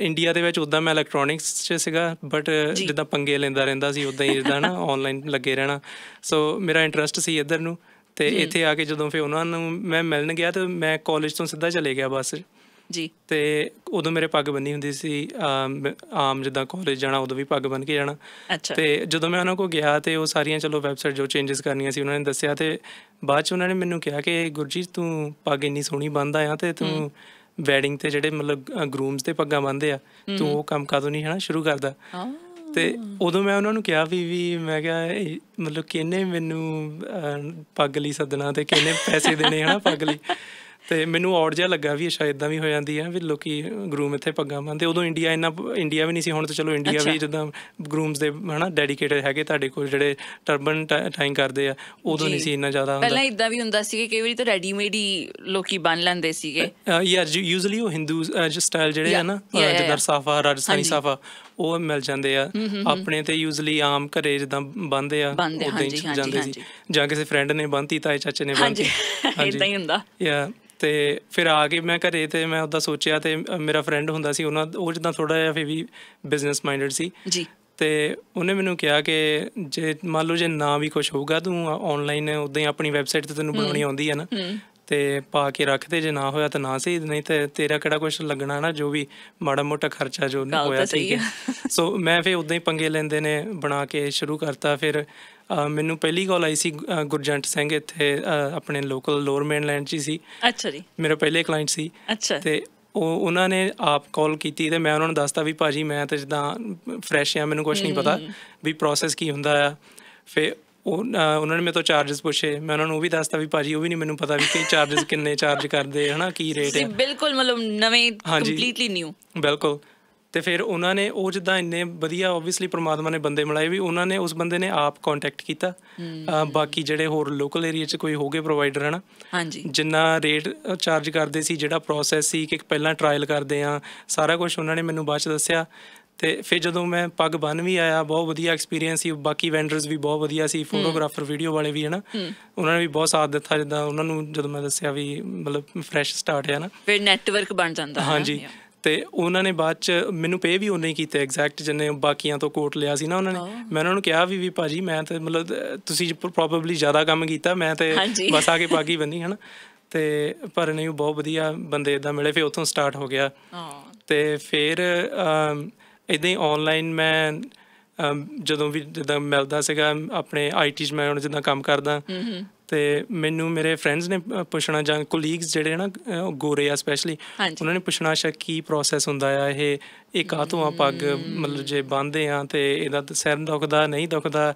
ਇੰਡੀਆ ਦੇ ਵਿੱਚ ਉਦਾਂ ਮੈਂ ਇਲੈਕਟ੍ਰੋਨਿਕਸ 'ਚ ਸੀਗਾ ਬਟ ਜਿੱਦਾਂ ਪੰਗੇ ਲੈਂਦਾ ਰਹਿੰਦਾ ਸੀ ਉਦਾਂ ਹੀ ਜਿੱਦਾਂ ਨਾ ਆਨਲਾਈਨ ਲੱਗੇ ਰਹਿਣਾ ਸੋ ਮੇਰਾ ਇੰਟਰਸਟ ਸੀ ਇਧਰ ਨੂੰ ਤੇ ਇੱਥੇ ਆ ਕੇ ਜਦੋਂ ਫੇ ਉਹਨਾਂ ਨੂੰ ਮੈਂ ਮਿਲਣ ਗਿਆ ਤੇ ਮੈਂ ਕਾਲਜ ਤੋਂ ਸਿੱਧਾ ਚਲੇ ਗਿਆ ਬਸ ਜੀ ਤੇ ਉਦੋਂ ਮੇਰੇ ਪੱਗ ਬੰਨੀ ਹੁੰਦੀ ਸੀ ਆਮ ਜਿੱਦਾਂ ਕਾਲਜ ਜਾਣਾ ਉਦੋਂ ਵੀ ਪੱਗ ਬੰਨ ਕੇ ਜਾਣਾ ਤੇ ਜਦੋਂ ਮੈਂ ਉਹਨਾਂ ਕੋਲ ਗਿਆ ਤੇ ਉਹ ਸਾਰੀਆਂ ਚਲੋ ਵੈਬਸਾਈਟ ਜੋ ਚੇਂਜਸ ਕਰਨੀਆਂ ਸੀ ਉਹਨਾਂ ਨੇ ਦੱਸਿਆ ਤੇ ਬਾਅਦ ਚ ਉਹਨਾਂ ਨੇ ਮੈਨੂੰ ਕਿਹਾ ਕਿ ਗੁਰਜੀਤ ਤੂੰ ਪੱਗ ਇੰਨੀ ਸੋਹਣੀ ਬੰਨਦਾ ਆ ਤੇ ਤੂੰ ਵੈਡਿੰਗ ਤੇ ਜਿਹੜੇ ਮਤਲਬ ਗਰੂਮਸ ਤੇ ਪੱਗਾਂ ਬੰਨਦੇ ਆ ਤੂੰ ਉਹ ਕੰਮ ਕਾਦੋਂ ਨਹੀਂ ਹਨਾ ਸ਼ੁਰੂ ਕਰਦਾ ਹਾਂ ਤੇ ਉਦੋਂ ਮੈਂ ਉਹਨਾਂ ਨੂੰ ਕਿਹਾ ਵੀ ਵੀ ਮੈਂ ਕਿਹਾ ਮਤਲਬ ਕਿੰਨੇ ਮੈਨੂੰ ਪੱਗ ਲਈ ਸੱਦਣਾ ਤੇ ਕਿੰਨੇ ਪੈਸੇ ਦੇਣੇ ਹਨਾ ਪੱਗ ਲਈ ਤੇ ਮੈਨੂੰ ਔੜ ਜਿਹਾ ਲੱਗਾ ਵੀ ਸ਼ਾਇਦ ਇਦਾਂ ਵੀ ਹੋ ਜਾਂਦੀ ਹੈ ਵੀ ਲੋਕੀ ਗਰੂਮ ਇੱਥੇ ਪੱਗਾਂ ਬੰਨਦੇ ਉਦੋਂ ਇੰਡੀਆ ਇੰਨਾ ਇੰਡੀਆ ਵੀ ਨਹੀਂ ਸੀ ਹੁਣ ਤਾਂ ਚਲੋ ਇੰਡੀਆ ਵੀ ਜਦੋਂ ਗਰੂਮਸ ਦੇ ਹਨਾ ਡੈਡੀਕੇਟਡ ਹੈਗੇ ਤੁਹਾਡੇ ਕੋਲ ਜਿਹੜੇ ਟਰਬਨ ਟਾਈਂਗ ਕਰਦੇ ਆ ਉਦੋਂ ਨਹੀਂ ਸੀ ਇੰਨਾ ਜ਼ਿਆਦਾ ਹੁੰਦਾ ਪਹਿਲਾਂ ਇਦਾਂ ਵੀ ਹੁੰਦਾ ਸੀ ਕਿ ਕਈ ਵਾਰੀ ਤਾਂ ਰੈਡੀਮੇਡ ਹੀ ਲੋਕੀ ਬਣ ਲੈਂਦੇ ਸੀਗੇ ਯਾ ਯੂਜ਼ੂਲੀ ਉਹ ਹਿੰਦੂ ਸਟਾਈਲ ਜਿਹੜੇ ਆ ਨਾ ਜਿੱਦਾਂ ਸਾਫਾ ਰਾਜਸਥਾਨੀ ਸਾਫਾ ਉਹ ਮਿਲ ਜਾਂਦੇ ਆ ਆਪਣੇ ਤੇ ਯੂਜ਼ਲੀ ਆਮ ਘਰੇ ਜਦਾਂ ਬੰਦੇ ਆ ਉਦਾਂ ਹੀ ਜਾਂਦੇ ਸੀ ਜਾਂ ਕਿਸੇ ਫਰੈਂਡ ਨੇ ਬੰਨਤੀ ਤਾਏ ਚਾਚੇ ਨੇ ਬੰਨਤੀ ਇਦਾਂ ਹੀ ਹੁੰਦਾ ਯਾ ਤੇ ਫਿਰ ਆ ਕੇ ਮੈਂ ਘਰੇ ਤੇ ਮੈਂ ਉਹਦਾ ਸੋਚਿਆ ਤੇ ਮੇਰਾ ਫਰੈਂਡ ਹੁੰਦਾ ਸੀ ਉਹਨਾਂ ਉਹ ਜਦਾਂ ਥੋੜਾ ਜਿਹਾ ਫੇ ਵੀ ਬਿਜ਼ਨਸ ਮਾਈਂਡਡ ਸੀ ਜੀ ਤੇ ਉਹਨੇ ਮੈਨੂੰ ਕਿਹਾ ਕਿ ਜੇ ਮੰਨ ਲਓ ਜੇ ਨਾ ਵੀ ਕੁਝ ਹੋਊਗਾ ਤੂੰ ਆਨਲਾਈਨ ਉਦਾਂ ਹੀ ਆਪਣੀ ਵੈਬਸਾਈਟ ਤੇ ਤੈਨੂੰ ਬਣਾਉਣੀ ਆਉਂਦੀ ਹੈ ਨਾ ਤੇ ਪਾ ਕੇ ਰੱਖਦੇ ਜੇ ਨਾ ਹੋਇਆ ਤਾਂ ਨਾ ਸਹੀ ਨਹੀਂ ਤੇ ਤੇਰਾ ਕਿਹੜਾ ਕੁਝ ਲੱਗਣਾ ਨਾ ਜੋ ਵੀ ਮਾੜਾ ਮੋਟਾ ਖਰਚਾ ਜੋ ਨਹੀਂ ਹੋਇਆ ਠੀਕ ਹੈ ਸੋ ਮੈਂ ਫੇ ਉਦਾਂ ਹੀ ਪੰਗੇ ਲੈਂਦੇ ਨੇ ਬਣਾ ਕੇ ਸ਼ੁਰੂ ਕਰਤਾ ਫਿਰ ਮੈਨੂੰ ਪਹਿਲੀ ਕਾਲ ਆਈ ਸੀ ਗੁਰਜੰਟ ਸਿੰਘ ਇੱਥੇ ਆਪਣੇ ਲੋਕਲ ਲੋਅਰ ਮੇਨਲੈਂਡ 'ਚ ਸੀ ਅੱਛਾ ਜੀ ਮੇਰਾ ਪਹਿਲੇ ਕਲਾਇੰਟ ਸੀ ਅੱਛਾ ਤੇ ਉਹ ਉਹਨਾਂ ਨੇ ਆਪ ਕਾਲ ਕੀਤੀ ਤੇ ਮੈਂ ਉਹਨਾਂ ਨੂੰ ਦੱਸਤਾ ਵੀ ਭਾਜੀ ਮੈਂ ਤਾਂ ਜਦਾਂ ਫਰੈਸ਼ ਆ ਮੈਨੂੰ ਕੁਝ ਨਹੀਂ ਪਤਾ ਵੀ ਪ੍ਰੋਸੈਸ ਕੀ ਹੁੰਦਾ ਆ ਫੇ ਉਹ ਉਹਨਾਂ ਨੇ ਮੇਰੇ ਚਾਰजेस ਪੁੱਛੇ ਮੈਂ ਉਹਨਾਂ ਨੂੰ ਉਹ ਵੀ ਦੱਸਤਾ ਵੀ ਭਾਜੀ ਉਹ ਵੀ ਨਹੀਂ ਮੈਨੂੰ ਪਤਾ ਵੀ ਕਿ ਚਾਰजेस ਕਿੰਨੇ ਚਾਰਜ ਕਰਦੇ ਹਨਾ ਕੀ ਰੇਟ ਹੈ ਬਿਲਕੁਲ ਮਤਲਬ ਨਵੇਂ ਕੰਪਲੀਟਲੀ ਨਿਊ ਬਿਲਕੁਲ ਤੇ ਫਿਰ ਉਹਨਾਂ ਨੇ ਉਹ ਜਿੱਦਾਂ ਇੰਨੇ ਵਧੀਆ ਆਬਵੀਅਸਲੀ ਪ੍ਰਮਾਤਮਾ ਨੇ ਬੰਦੇ ਮਿਲਾਏ ਵੀ ਉਹਨਾਂ ਨੇ ਉਸ ਬੰਦੇ ਨੇ ਆਪ ਕੰਟੈਕਟ ਕੀਤਾ ਬਾਕੀ ਜਿਹੜੇ ਹੋਰ ਲੋਕਲ ਏਰੀਆ 'ਚ ਕੋਈ ਹੋਗੇ ਪ੍ਰੋਵਾਈਡਰ ਹਨਾ ਹਾਂਜੀ ਜਿੰਨਾ ਰੇਟ ਚਾਰਜ ਕਰਦੇ ਸੀ ਜਿਹੜਾ ਪ੍ਰੋਸੈਸ ਸੀ ਕਿ ਪਹਿਲਾਂ ਟ੍ਰਾਇਲ ਕਰਦੇ ਆ ਸਾਰਾ ਕੁਝ ਉਹਨਾਂ ਨੇ ਮੈਨੂੰ ਬਾਅਦ 'ਚ ਦੱਸਿਆ ਤੇ ਫਿਰ ਜਦੋਂ ਮੈਂ ਪੱਗ ਬੰਨ ਵੀ ਆਇਆ ਬਹੁਤ ਵਧੀਆ ਐਕਸਪੀਰੀਅੰਸ ਸੀ ਬਾਕੀ ਵੈਂਡਰਸ ਵੀ ਬਹੁਤ ਵਧੀਆ ਸੀ ਫੋਟੋਗ੍ਰਾਫਰ ਵੀਡੀਓ ਵਾਲੇ ਵੀ ਹਨਾ ਉਹਨਾਂ ਨੇ ਵੀ ਬਹੁਤ ਸਾਥ ਦਿੱਤਾ ਜਿੱਦਾਂ ਉਹਨਾਂ ਨੂੰ ਜਦੋਂ ਮੈਂ ਦੱਸਿਆ ਵੀ ਮਤਲਬ ਫਰੈਸ਼ ਸਟਾਰਟ ਹੈ ਨਾ ਫਿਰ ਨੈਟਵਰਕ ਬਣ ਜਾਂਦਾ ਹਾਂਜੀ ਤੇ ਉਹਨਾਂ ਨੇ ਬਾਅਦ ਚ ਮੈਨੂੰ ਪੇ ਵੀ ਉਹਨੇ ਹੀ ਕੀਤਾ ਐਗਜ਼ੈਕਟ ਜਿੰਨੇ ਬਾਕੀਆਂ ਤੋਂ ਕੋਟ ਲਿਆ ਸੀ ਨਾ ਉਹਨਾਂ ਨੇ ਮੈਂ ਉਹਨਾਂ ਨੂੰ ਕਿਹਾ ਵੀ ਵੀ ਭਾਜੀ ਮੈਂ ਤੇ ਮਤਲਬ ਤੁਸੀਂ ਪ੍ਰੋਬਬਲੀ ਜ਼ਿਆਦਾ ਕੰਮ ਕੀਤਾ ਮੈਂ ਤੇ ਬਸ ਆ ਕੇ ਬਾਕੀ ਬੰਨੀ ਹਨਾ ਤੇ ਪਰ ਨਹੀਂ ਬਹੁਤ ਵਧੀਆ ਬੰਦੇ ਇਦਾਂ ਮਿਲੇ ਫਿਰ ਉਥੋਂ ਸਟਾਰਟ ਹੋ ਗਿਆ ਹਾਂ ਤੇ ਫਿਰ ਇਦਾਂ ਹੀ ਆਨਲਾਈਨ ਮੈਂ ਜਦੋਂ ਵੀ ਜਦੋਂ ਮਿਲਦਾ ਸੀਗਾ ਆਪਣੇ ਆਈਟੀ 'ਚ ਮੈਂ ਹੁਣ ਜਿੱਦਾਂ ਕੰਮ ਕਰਦਾ ਤੇ ਮੈਨੂੰ ਮੇਰੇ ਫਰੈਂਡਸ ਨੇ ਪੁੱਛਣਾ ਜਾਂ ਕੋਲੀਗਸ ਜਿਹੜੇ ਨਾ ਗੋਰੇ ਆ ਸਪੈਸ਼ਲੀ ਉਹਨਾਂ ਨੇ ਪੁੱਛਣਾ ਸ਼ਾ ਕੀ ਪ੍ਰੋਸੈਸ ਹੁੰਦਾ ਆ ਇਹ ਆ ਤੋਂ ਆ ਪੱਗ ਮਤਲਬ ਜੇ ਬੰਨਦੇ ਆ ਤੇ ਇਹਦਾ ਸਿਰ ਦੁਖਦਾ ਨਹੀਂ ਦੁਖਦਾ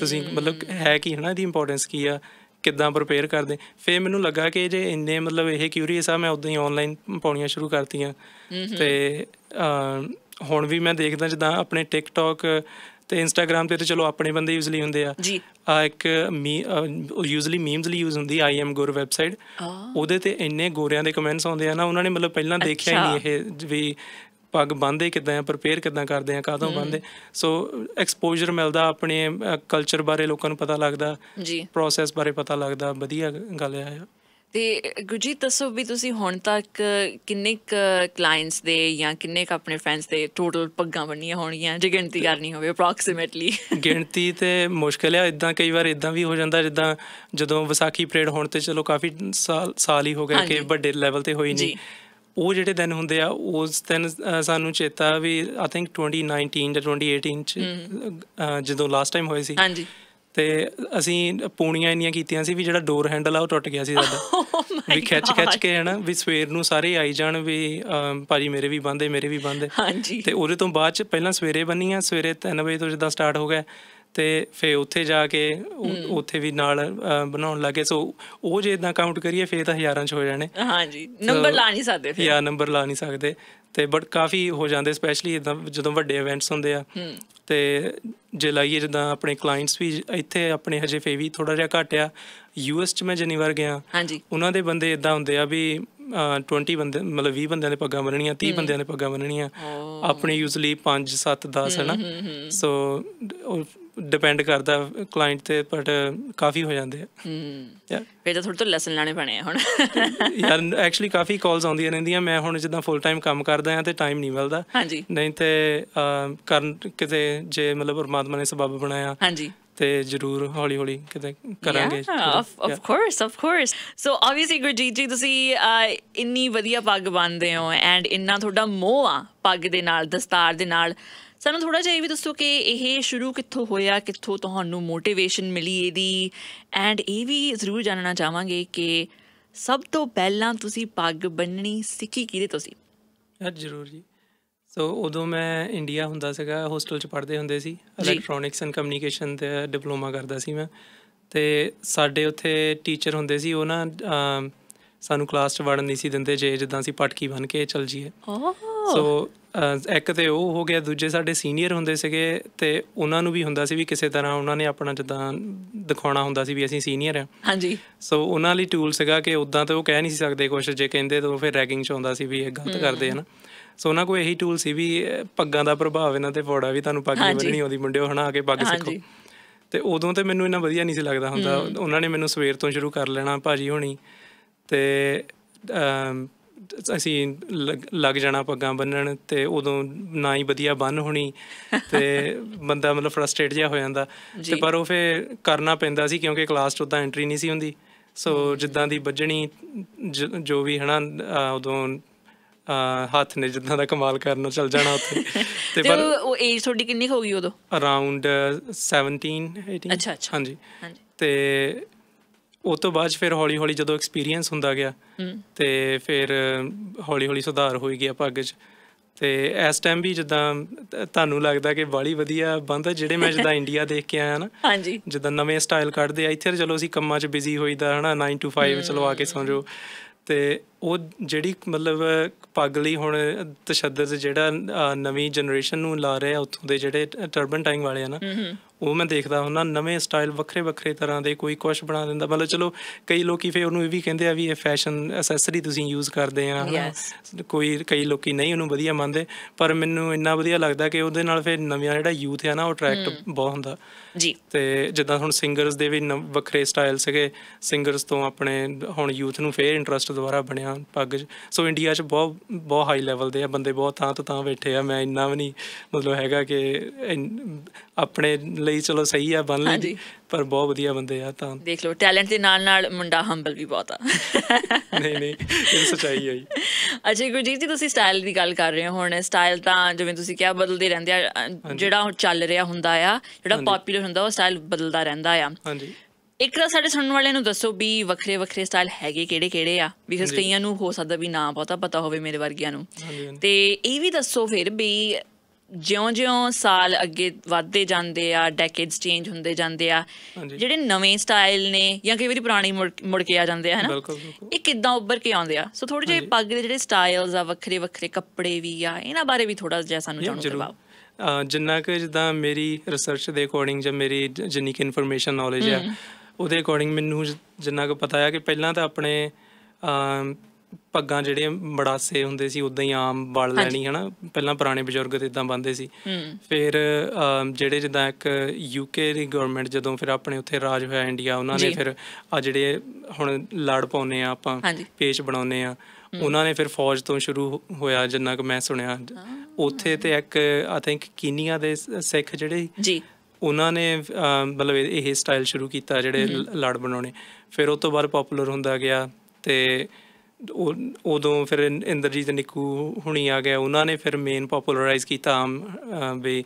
ਤੁਸੀਂ ਮਤਲਬ ਹੈ ਕੀ ਹਨਾ ਇਹਦੀ ਇੰਪੋਰਟੈਂਸ ਕੀ ਆ ਕਿੱਦਾਂ ਪ੍ਰਪੇਅਰ ਕਰਦੇ ਫੇ ਮੈਨੂੰ ਲੱਗਾ ਕਿ ਜੇ ਇੰਨੇ ਮਤਲਬ ਇਹ ਕਿਊਰੀਅਸ ਆ ਮੈਂ ਉਦੋਂ ਹੀ ਆਨਲਾਈਨ ਪਾਉਣੀਆਂ ਸ਼ੁਰੂ ਕਰਤੀਆਂ ਤੇ ਹੁਣ ਵੀ ਮੈਂ ਦੇਖਦਾ ਜਿੱਦਾਂ ਆਪਣੇ ਟਿਕਟੌਕ ਤੇ ਇੰਸਟਾਗ੍ਰam ਤੇ ਤੇ ਚਲੋ ਆਪਣੇ ਬੰਦੇ ਯੂਜ਼ਲੀ ਹੁੰਦੇ ਆ ਜੀ ਆ ਇੱਕ ਮੀ ਯੂਜ਼ਲੀ ਮੀਮਸ ਲਈ ਯੂਜ਼ ਹੁੰਦੀ ਆਈ ਐਮ ਗੁਰ ਵੈਬਸਾਈਟ ਉਹਦੇ ਤੇ ਇੰਨੇ ਗੋਰਿਆਂ ਦੇ ਕਮੈਂਟਸ ਆਉਂਦੇ ਆ ਨਾ ਉਹਨਾਂ ਨੇ ਮਤਲਬ ਪਹਿਲਾਂ ਦੇਖਿਆ ਹੀ ਨਹੀਂ ਇਹ ਵੀ ਪੱਗ ਬੰਦੇ ਕਿਦਾਂ ਆ ਪ੍ਰਪੇਅਰ ਕਿਦਾਂ ਕਰਦੇ ਆ ਕਾਦੋਂ ਬੰਦੇ ਸੋ ਐਕਸਪੋਜ਼ਰ ਮਿਲਦਾ ਆਪਣੇ ਕਲਚਰ ਬਾਰੇ ਲੋਕਾਂ ਨੂੰ ਪਤਾ ਲੱਗਦਾ ਜੀ ਪ੍ਰੋਸੈਸ ਬਾਰੇ ਪਤਾ ਲੱਗਦਾ ਵਧੀਆ ਗੱਲ ਆ ਆ ਤੇ ਗੁਰਜੀਤ ਦੱਸੋ ਵੀ ਤੁਸੀਂ ਹੁਣ ਤੱਕ ਕਿੰਨੇ ਕਲਾਇੰਟਸ ਦੇ ਜਾਂ ਕਿੰਨੇ ਕ ਆਪਣੇ ਫਰੈਂਡਸ ਦੇ ਟੋਟਲ ਪੱਗਾਂ ਬੰਨੀਆਂ ਹੋਣਗੀਆਂ ਜੇ ਗਿਣਤੀ ਕਰਨੀ ਹੋਵੇ ਅਪਰੋਕਸੀਮੇਟਲੀ ਗਿਣਤੀ ਤੇ ਮੁਸ਼ਕਲ ਆ ਇਦਾਂ ਕਈ ਵਾਰ ਇਦਾਂ ਵੀ ਹੋ ਜਾਂਦਾ ਜਿੱਦਾਂ ਜਦੋਂ ਵਿਸਾਖੀ ਪ੍ਰੇਡ ਹੋਣ ਤੇ ਚਲੋ ਕਾਫੀ ਸਾਲ ਸਾਲ ਹੀ ਹੋ ਗਏ ਕਿ ਵੱਡੇ ਲੈਵਲ ਤੇ ਹੋਈ ਨਹੀਂ ਉਹ ਜਿਹੜੇ ਦਿਨ ਹੁੰਦੇ ਆ ਉਸ ਦਿਨ ਸਾਨੂੰ ਚੇਤਾ ਵੀ ਆਈ ਥਿੰਕ 2019 ਜਾਂ 2018 ਚ ਜਦੋਂ ਲਾਸਟ ਟਾਈਮ ਹੋਈ ਸੀ ਹਾਂਜੀ ਤੇ ਅਸੀਂ ਪੂਣੀਆਂ ਇੰਨੀਆਂ ਕੀਤੀਆਂ ਸੀ ਵੀ ਜਿਹੜਾ ਡੋਰ ਹੈਂਡਲ ਆ ਉਹ ਟੁੱਟ ਗਿਆ ਸੀ ਸਾਡਾ oh ਵੀ ਖਿੱਚ ਖਿੱਚ ਕੇ ਹਨਾ ਵੀ ਸਵੇਰ ਨੂੰ ਸਾਰੇ ਆਈ ਜਾਣ ਵੀ ਭਾਜੀ ਮੇਰੇ ਵੀ ਬੰਦੇ ਮੇਰੇ ਵੀ ਬੰਦੇ ਤੇ ਉਹਦੇ ਤੋਂ ਬਾਅਦ ਚ ਪਹਿਲਾਂ ਸਵੇਰੇ ਬੰਨੀਆਂ ਸਵੇਰੇ 3 ਵਜੇ ਤੋਂ ਜਿੱਦਾਂ ਸਟਾਰਟ ਹੋ ਗਿਆ ਤੇ ਫੇ ਉੱਥੇ ਜਾ ਕੇ ਉੱਥੇ ਵੀ ਨਾਲ ਬਣਾਉਣ ਲੱਗੇ ਸੋ ਉਹ ਜੇ ਇਦਾਂ ਕਾਊਂਟ ਕਰੀਏ ਫੇ ਤਾਂ ਹਜ਼ਾਰਾਂ ਚ ਹੋ ਜਾਣੇ ਹਾਂਜੀ ਨੰਬਰ ਲਾ ਨਹੀਂ ਸਕਦੇ ਫੇ ਯਾ ਨੰਬਰ ਲਾ ਨਹੀਂ ਸਕਦੇ ਤੇ ਬਟ ਕਾਫੀ ਹੋ ਜਾਂਦੇ ਸਪੈਸ਼ਲੀ ਇਦਾਂ ਜਦੋਂ ਵੱਡੇ ਇਵੈਂਟਸ ਹੁੰਦੇ ਆ ਤੇ ਜੇ ਲਾਈਏ ਜਦਾਂ ਆਪਣੇ ਕਲਾਇੰਟਸ ਵੀ ਇੱਥੇ ਆਪਣੇ ਹਜੇ ਫੇ ਵੀ ਥੋੜਾ ਜਿਹਾ ਘਟਿਆ ਯੂਐਸ ਚ ਮੈਂ ਜਨੀਵਰ ਗਿਆ ਹਾਂਜੀ ਉਹਨਾਂ ਦੇ ਬੰਦੇ ਇਦਾਂ ਹੁੰਦੇ ਆ ਵੀ 20 ਬੰਦੇ ਮਤਲਬ 20 ਬੰਦਿਆਂ ਦੇ ਪੱਗਾਂ ਬੰਨਣੀਆਂ 30 ਬੰਦਿਆਂ ਦੇ ਪੱਗਾਂ ਬੰਨਣੀਆਂ ਆਪਣੇ ਯੂਜ਼ਲੀ 5 7 10 ਹੈ ਨਾ ਸੋ ਡਿਪੈਂਡ ਕਰਦਾ ਕਲਾਇੰਟ ਤੇ ਬਟ ਕਾਫੀ ਹੋ ਜਾਂਦੇ ਆ ਹੂੰ ਫਿਰ ਤਾਂ ਥੋੜਾ ਤੋਂ ਲੈਸਨ ਲੈਣੇ ਪੈਣੇ ਆ ਹੁਣ ਯਾਰ ਐਕਚੁਅਲੀ ਕਾਫੀ ਕਾਲਸ ਆਉਂਦੀਆਂ ਰਹਿੰਦੀਆਂ ਮੈਂ ਹੁਣ ਜਿੱਦਾਂ ਫੁੱਲ ਟਾਈਮ ਕੰਮ ਕਰਦਾ ਆ ਤੇ ਟਾਈਮ ਨਹੀਂ ਮਿਲਦਾ ਨਹੀਂ ਤੇ ਕਰਨ ਕਿਤੇ ਜੇ ਮਤਲਬ ਪਰਮਾਤਮਾ ਨੇ ਸਬਬ ਬਣਾਇਆ ਹਾਂਜੀ ਤੇ ਜਰੂਰ ਹੌਲੀ ਹੌਲੀ ਕਿਤੇ ਕਰਾਂਗੇ of course of course so obviously Gurjeet ji ਤੁਸੀਂ ਇੰਨੀ ਵਧੀਆ ਪੱਗ ਬੰਨਦੇ ਹੋ ਐਂਡ ਇੰਨਾ ਤੁਹਾਡਾ ਮੋਹ ਆ ਪੱਗ ਦੇ ਨਾਲ ਦਸਤਾਰ ਦੇ ਨਾਲ ਸਾਨੂੰ ਥੋੜਾ ਜਿਹਾ ਇਹ ਵੀ ਦੱਸੋ ਕਿ ਇਹ ਸ਼ੁਰੂ ਕਿੱਥੋਂ ਹੋਇਆ ਕਿੱਥੋਂ ਤੁਹਾਨੂੰ ਮੋਟੀਵੇਸ਼ਨ ਮਿਲੀ ਇਹਦੀ ਐਂਡ ਇਹ ਵੀ ਜ਼ਰੂਰ ਜਾਣਨਾ ਚਾਹਾਂਗੇ ਕਿ ਸਭ ਤੋਂ ਪਹਿਲਾਂ ਤੁਸੀਂ ਪੱਗ ਬੰਨਣੀ ਸਿੱਖੀ ਕਿਹਦੇ ਤੋਂ ਸੀ ਹਾਂ ਜ਼ਰੂਰ ਜੀ ਸੋ ਉਦੋਂ ਮੈਂ ਇੰਡੀਆ ਹੁੰਦਾ ਸੀਗਾ ਹੋਸਟਲ 'ਚ ਪੜ੍ਹਦੇ ਹੁੰਦੇ ਸੀ ਇਲੈਕਟ੍ਰੋਨਿਕਸ ਐਂਡ ਕਮਿਊਨੀਕੇਸ਼ਨ ਤੇ ਡਿਪਲੋਮਾ ਕਰਦਾ ਸੀ ਮੈਂ ਤੇ ਸਾਡੇ ਉੱਥੇ ਟੀਚਰ ਹੁੰਦੇ ਸੀ ਉਹ ਨਾ ਸਾਨੂੰ ਕਲਾਸ 'ਚ ਵੜਨ ਨਹੀਂ ਸੀ ਦਿੰਦੇ ਜੇ ਜਿੱਦਾਂ ਅਸੀਂ ਪਟਕੀ ਬਣ ਕੇ ਚੱਲ ਜੀਏ ਸੋ ਇੱਕ ਤੇ ਉਹ ਹੋ ਗਿਆ ਦੂਜੇ ਸਾਡੇ ਸੀਨੀਅਰ ਹੁੰਦੇ ਸੀਗੇ ਤੇ ਉਹਨਾਂ ਨੂੰ ਵੀ ਹੁੰਦਾ ਸੀ ਵੀ ਕਿਸੇ ਤਰ੍ਹਾਂ ਉਹਨਾਂ ਨੇ ਆਪਣਾ ਜਿੱਦਾਂ ਦਿਖਾਉਣਾ ਹੁੰਦਾ ਸੀ ਵੀ ਅਸੀਂ ਸੀਨੀਅਰ ਆ ਹਾਂਜੀ ਸੋ ਉਹਨਾਂ ਲਈ ਟੂਲ ਸੀਗਾ ਕਿ ਉਦਾਂ ਤੇ ਉਹ ਕਹਿ ਨਹੀਂ ਸੀ ਸਕਦੇ ਕੁਝ ਜੇ ਕਹਿੰਦੇ ਤਾਂ ਫਿਰ ਰੈਗਿੰਗ ਚ ਆਉਂਦਾ ਸੀ ਵੀ ਇਹ ਗਲਤ ਕਰਦੇ ਹਨ ਸੋ ਉਹਨਾਂ ਕੋਲ ਇਹੀ ਟੂਲ ਸੀ ਵੀ ਪੱਗਾਂ ਦਾ ਪ੍ਰਭਾਵ ਇਹਨਾਂ ਤੇ ਫੋੜਾ ਵੀ ਤੁਹਾਨੂੰ ਪੱਗ ਨਹੀਂ ਬੰਨਣੀ ਆਉਂਦੀ ਮੁੰਡਿਓ ਹਨਾ ਆ ਕੇ ਪੱਗ ਸਿੱਖੋ ਤੇ ਉਦੋਂ ਤੇ ਮੈਨੂੰ ਇਹਨਾਂ ਵਧੀਆ ਨਹੀਂ ਸੀ ਲੱਗਦਾ ਹੁੰਦਾ ਉਹਨਾਂ ਨੇ ਮੈਨੂੰ ਸਵੇਰ ਤੋਂ ਸ਼ੁਰੂ ਕਰ ਲੈਣਾ ਭਾਜੀ ਹੋਣੀ ਤੇ ਅਸੀਂ ਲੱਗ ਜਾਣਾ ਪੱਗਾਂ ਬੰਨਣ ਤੇ ਉਦੋਂ ਨਾ ਹੀ ਵਧੀਆ ਬੰਨ ਹੋਣੀ ਤੇ ਬੰਦਾ ਮਤਲਬ ਫਰਸਟ੍ਰੇਟ ਜਿਹਾ ਹੋ ਜਾਂਦਾ ਤੇ ਪਰ ਉਹ ਫੇ ਕਰਨਾ ਪੈਂਦਾ ਸੀ ਕਿਉਂਕਿ ਕਲਾਸ 'ਚ ਉਦਾਂ ਐਂਟਰੀ ਨਹੀਂ ਸੀ ਹੁੰਦੀ ਸੋ ਜਿੱਦਾਂ ਦੀ ਵੱਜਣੀ ਜੋ ਵੀ ਹਨਾ ਉਦੋਂ ਹੱਥ ਨੇ ਜਿੱਦਾਂ ਦਾ ਕਮਾਲ ਕਰਨਾ ਚੱਲ ਜਾਣਾ ਉੱਥੇ ਤੇ ਪਰ ਉਹ ਏਜ ਤੁਹਾਡੀ ਕਿੰਨੀ ਹੋ ਗਈ ਉਦੋਂ ਅਰਾਊਂਡ 17 18 ਅੱਛਾ ਅੱਛਾ ਹਾਂਜੀ ਤੇ ਉਹ ਤੋਂ ਬਾਅਦ ਫਿਰ ਹੌਲੀ ਹੌਲੀ ਜਦੋਂ ਐਕਸਪੀਰੀਅੰਸ ਹੁੰਦਾ ਗਿਆ ਤੇ ਫਿਰ ਹੌਲੀ ਹੌਲੀ ਸੁਧਾਰ ਹੋਈ ਗਿਆ ਪੱਗ 'ਚ ਤੇ ਇਸ ਟਾਈਮ ਵੀ ਜਿੱਦਾਂ ਤੁਹਾਨੂੰ ਲੱਗਦਾ ਕਿ ਬਾਲੀ ਵਧੀਆ ਬੰਦਾ ਜਿਹੜੇ ਮੈਂ ਜਿੱਦਾਂ ਇੰਡੀਆ ਦੇਖ ਕੇ ਆਇਆ ਨਾ ਹਾਂਜੀ ਜਿੱਦਾਂ ਨਵੇਂ ਸਟਾਈਲ ਕੱਢਦੇ ਆ ਇੱਥੇ ਚਲੋ ਅਸੀਂ ਕੰਮਾਂ 'ਚ ਬਿਜ਼ੀ ਹੋਈਦਾ ਹਨਾ 9 ਟੂ 5 ਚਲਵਾ ਕੇ ਸੌਂ ਤੇ ਉਹ ਜਿਹੜੀ ਮਤਲਬ ਪੱਗ ਲਈ ਹੁਣ ਤਸ਼ੱਦਦ ਜਿਹੜਾ ਨਵੀਂ ਜਨਰੇਸ਼ਨ ਨੂੰ ਲਾ ਰਹੇ ਆ ਉੱਥੋਂ ਦੇ ਜਿਹੜੇ ਟਰਬਨ ਟਾਈਮ ਵਾਲੇ ਆ ਨਾ ਉਹ ਮੈਂ ਦੇਖਦਾ ਹੁੰਦਾ ਨਵੇਂ ਸਟਾਈਲ ਵੱਖਰੇ ਵੱਖਰੇ ਤਰ੍ਹਾਂ ਦੇ ਕੋਈ ਕੁਛ ਬਣਾ ਦਿੰਦਾ ਮਤਲਬ ਚਲੋ ਕਈ ਲੋਕੀ ਫੇ ਉਹਨੂੰ ਇਹ ਵੀ ਕਹਿੰਦੇ ਆ ਵੀ ਇਹ ਫੈਸ਼ਨ ਐਸੈਸਰੀ ਤੁਸੀਂ ਯੂਜ਼ ਕਰਦੇ ਆ ਕੋਈ ਕਈ ਲੋਕੀ ਨਹੀਂ ਉਹਨੂੰ ਵਧੀਆ ਮੰਨਦੇ ਪਰ ਮੈਨੂੰ ਇੰਨਾ ਵਧੀਆ ਲੱਗਦਾ ਕਿ ਉਹਦੇ ਨਾਲ ਫੇ ਨਵਾਂ ਜਿਹੜਾ ਯੂਥ ਹੈ ਨਾ ਉਹ ਅਟਰੈਕਟ ਬਹੁਤ ਹੁੰਦਾ ਜੀ ਤੇ ਜਿੱਦਾਂ ਹੁਣ ਸਿੰਗਰਸ ਦੇ ਵੀ ਵੱਖਰੇ ਸਟਾਈਲ ਸੀਗੇ ਸਿੰਗਰਸ ਤੋਂ ਆਪਣੇ ਹੁਣ ਯੂਥ ਨੂੰ ਫੇਰ ਇੰਟਰਸਟ ਦੁਬਾਰਾ ਬਣਿਆ ਹਨ ਪੱਗ ਸੋ ਇੰਡੀਆ 'ਚ ਬਹੁਤ ਬਹੁਤ ਹਾਈ ਲੈਵਲ ਦੇ ਆ ਬੰਦੇ ਬਹੁਤ ਥਾਂ ਤੋਂ ਤਾਂ ਬੈਠੇ ਆ ਮੈਂ ਇੰਨਾ ਵੀ ਨਹੀਂ ਮਤਲਬ ਹੈਗਾ ਕਿ ਆਪਣੇ ਲਈ ਚਲੋ ਸਹੀ ਆ ਬਣ ਲਈ ਪਰ ਬਹੁਤ ਵਧੀਆ ਬੰਦੇ ਆ ਤਾਂ ਦੇਖ ਲਓ ਟੈਲੈਂਟ ਦੇ ਨਾਲ ਨਾਲ ਮੁੰਡਾ ਹੰਬਲ ਵੀ ਬਹੁਤ ਆ ਨਹੀਂ ਨਹੀਂ ਇਹ ਸਚਾਈ ਹੈ ਅਜੇ ਗੁਰਜੀਤ ਜੀ ਤੁਸੀਂ ਸਟਾਈਲ ਦੀ ਗੱਲ ਕਰ ਰਹੇ ਹੋ ਹੁਣ ਸਟਾਈਲ ਤਾਂ ਜਿਵੇਂ ਤੁਸੀਂ ਕਿਹਾ ਬਦਲਦੇ ਰਹਿੰਦੇ ਆ ਜਿਹੜਾ ਚੱਲ ਰਿਹਾ ਹੁੰਦਾ ਆ ਜਿਹੜਾ ਪਪੂਲਰ ਹੁੰਦਾ ਉਹ ਸਟਾਈਲ ਬਦਲਦਾ ਰਹਿੰਦਾ ਆ ਹਾਂਜੀ ਇੱਕ ਤਾਂ ਸਾਡੇ ਸੁਣਨ ਵਾਲਿਆਂ ਨੂੰ ਦੱਸੋ ਵੀ ਵੱਖਰੇ ਵੱਖਰੇ ਸਟਾਈਲ ਹੈਗੇ ਕਿਹੜੇ ਕਿਹੜੇ ਆ ਬਿਕਾਜ਼ ਕਈਆਂ ਨੂੰ ਹੋ ਸਕਦਾ ਵੀ ਨਾ ਪਤਾ ਪਤਾ ਹੋਵੇ ਮੇਰੇ ਵਰਗਿਆਂ ਨੂੰ ਤੇ ਇਹ ਵੀ ਦੱਸੋ ਫਿਰ ਵੀ ਜਿਉਂ-ਜਿਉਂ ਸਾਲ ਅੱਗੇ ਵਧਦੇ ਜਾਂਦੇ ਆ ਡੈਕੇਡਸ ਚੇਂਜ ਹੁੰਦੇ ਜਾਂਦੇ ਆ ਜਿਹੜੇ ਨਵੇਂ ਸਟਾਈਲ ਨੇ ਜਾਂ ਕਈ ਵਾਰੀ ਪੁਰਾਣੀ ਮੁੜ ਕੇ ਆ ਜਾਂਦੇ ਆ ਹਨਾ ਇਹ ਕਿੱਦਾਂ ਉੱਭਰ ਕੇ ਆਉਂਦੇ ਆ ਸੋ ਥੋੜੇ ਜਿਹੇ ਪੱਗ ਦੇ ਜਿਹੜੇ ਸਟਾਈਲਸ ਆ ਵੱਖਰੇ ਵੱਖਰੇ ਕੱਪੜੇ ਵੀ ਆ ਇਹਨਾਂ ਬਾਰੇ ਵੀ ਥੋੜਾ ਜਿਹਾ ਸਾਨੂੰ ਜਾਣੂ ਕਰਵਾਓ ਜਿੰਨਾ ਕਿ ਜਿੱਦਾਂ ਮੇਰੀ ਰਿਸਰਚ ਦੇ ਅਕੋਰਡਿੰਗ ਜਾਂ ਮੇਰੀ ਜਿੰਨੀ ਕਿ ਇਨਫੋਰਮੇਸ਼ਨ ਨੌਲੇਜ ਆ ਉਹਦੇ ਅਕੋਰਡਿੰਗ ਮੈਨੂੰ ਜਿੰਨਾ ਕੁ ਪਤਾ ਆ ਕਿ ਪਹਿਲਾਂ ਤਾਂ ਆਪਣੇ ਪੱਗਾਂ ਜਿਹੜੇ ਮੜਾਸੇ ਹੁੰਦੇ ਸੀ ਉਦਾਂ ਹੀ ਆਮ ਵਲ ਲੈਣੀ ਹਨਾ ਪਹਿਲਾਂ ਪੁਰਾਣੇ ਬਜ਼ੁਰਗ ਤੇ ਇਦਾਂ ਬੰਦੇ ਸੀ ਫਿਰ ਜਿਹੜੇ ਜਿੱਦਾਂ ਇੱਕ ਯੂਕੇ ਦੀ ਗਵਰਨਮੈਂਟ ਜਦੋਂ ਫਿਰ ਆਪਣੇ ਉੱਥੇ ਰਾਜ ਹੋਇਆ ਇੰਡੀਆ ਉਹਨਾਂ ਨੇ ਫਿਰ ਆ ਜਿਹੜੇ ਹੁਣ ਲੜ ਪਾਉਨੇ ਆ ਆਪਾਂ ਪੇਚ ਬਣਾਉਨੇ ਆ ਉਹਨਾਂ ਨੇ ਫਿਰ ਫੌਜ ਤੋਂ ਸ਼ੁਰੂ ਹੋਇਆ ਜਿੰਨਾ ਕੁ ਮੈਂ ਸੁਣਿਆ ਉੱਥੇ ਤੇ ਇੱਕ ਆਈ ਥਿੰਕ ਕੀਨੀਆ ਦੇ ਸਿੱਖ ਜਿਹੜੇ ਜੀ ਉਹਨਾਂ ਨੇ ਮਤਲਬ ਇਹ ਸਟਾਈਲ ਸ਼ੁਰੂ ਕੀਤਾ ਜਿਹੜੇ ਲੜ ਬਣਾਉਣੇ ਫਿਰ ਉਸ ਤੋਂ ਬਾਅਦ ਪਪੂਲਰ ਹੁੰਦਾ ਗਿਆ ਤੇ ਉਦੋਂ ਫਿਰ ਇੰਦਰਜੀਤ ਨਿੱਕੂ ਹੁਣੀ ਆ ਗਿਆ ਉਹਨਾਂ ਨੇ ਫਿਰ ਮੇਨ ਪਪੂਲਰਾਈਜ਼ ਕੀਤਾ ਆਮ ਵੀ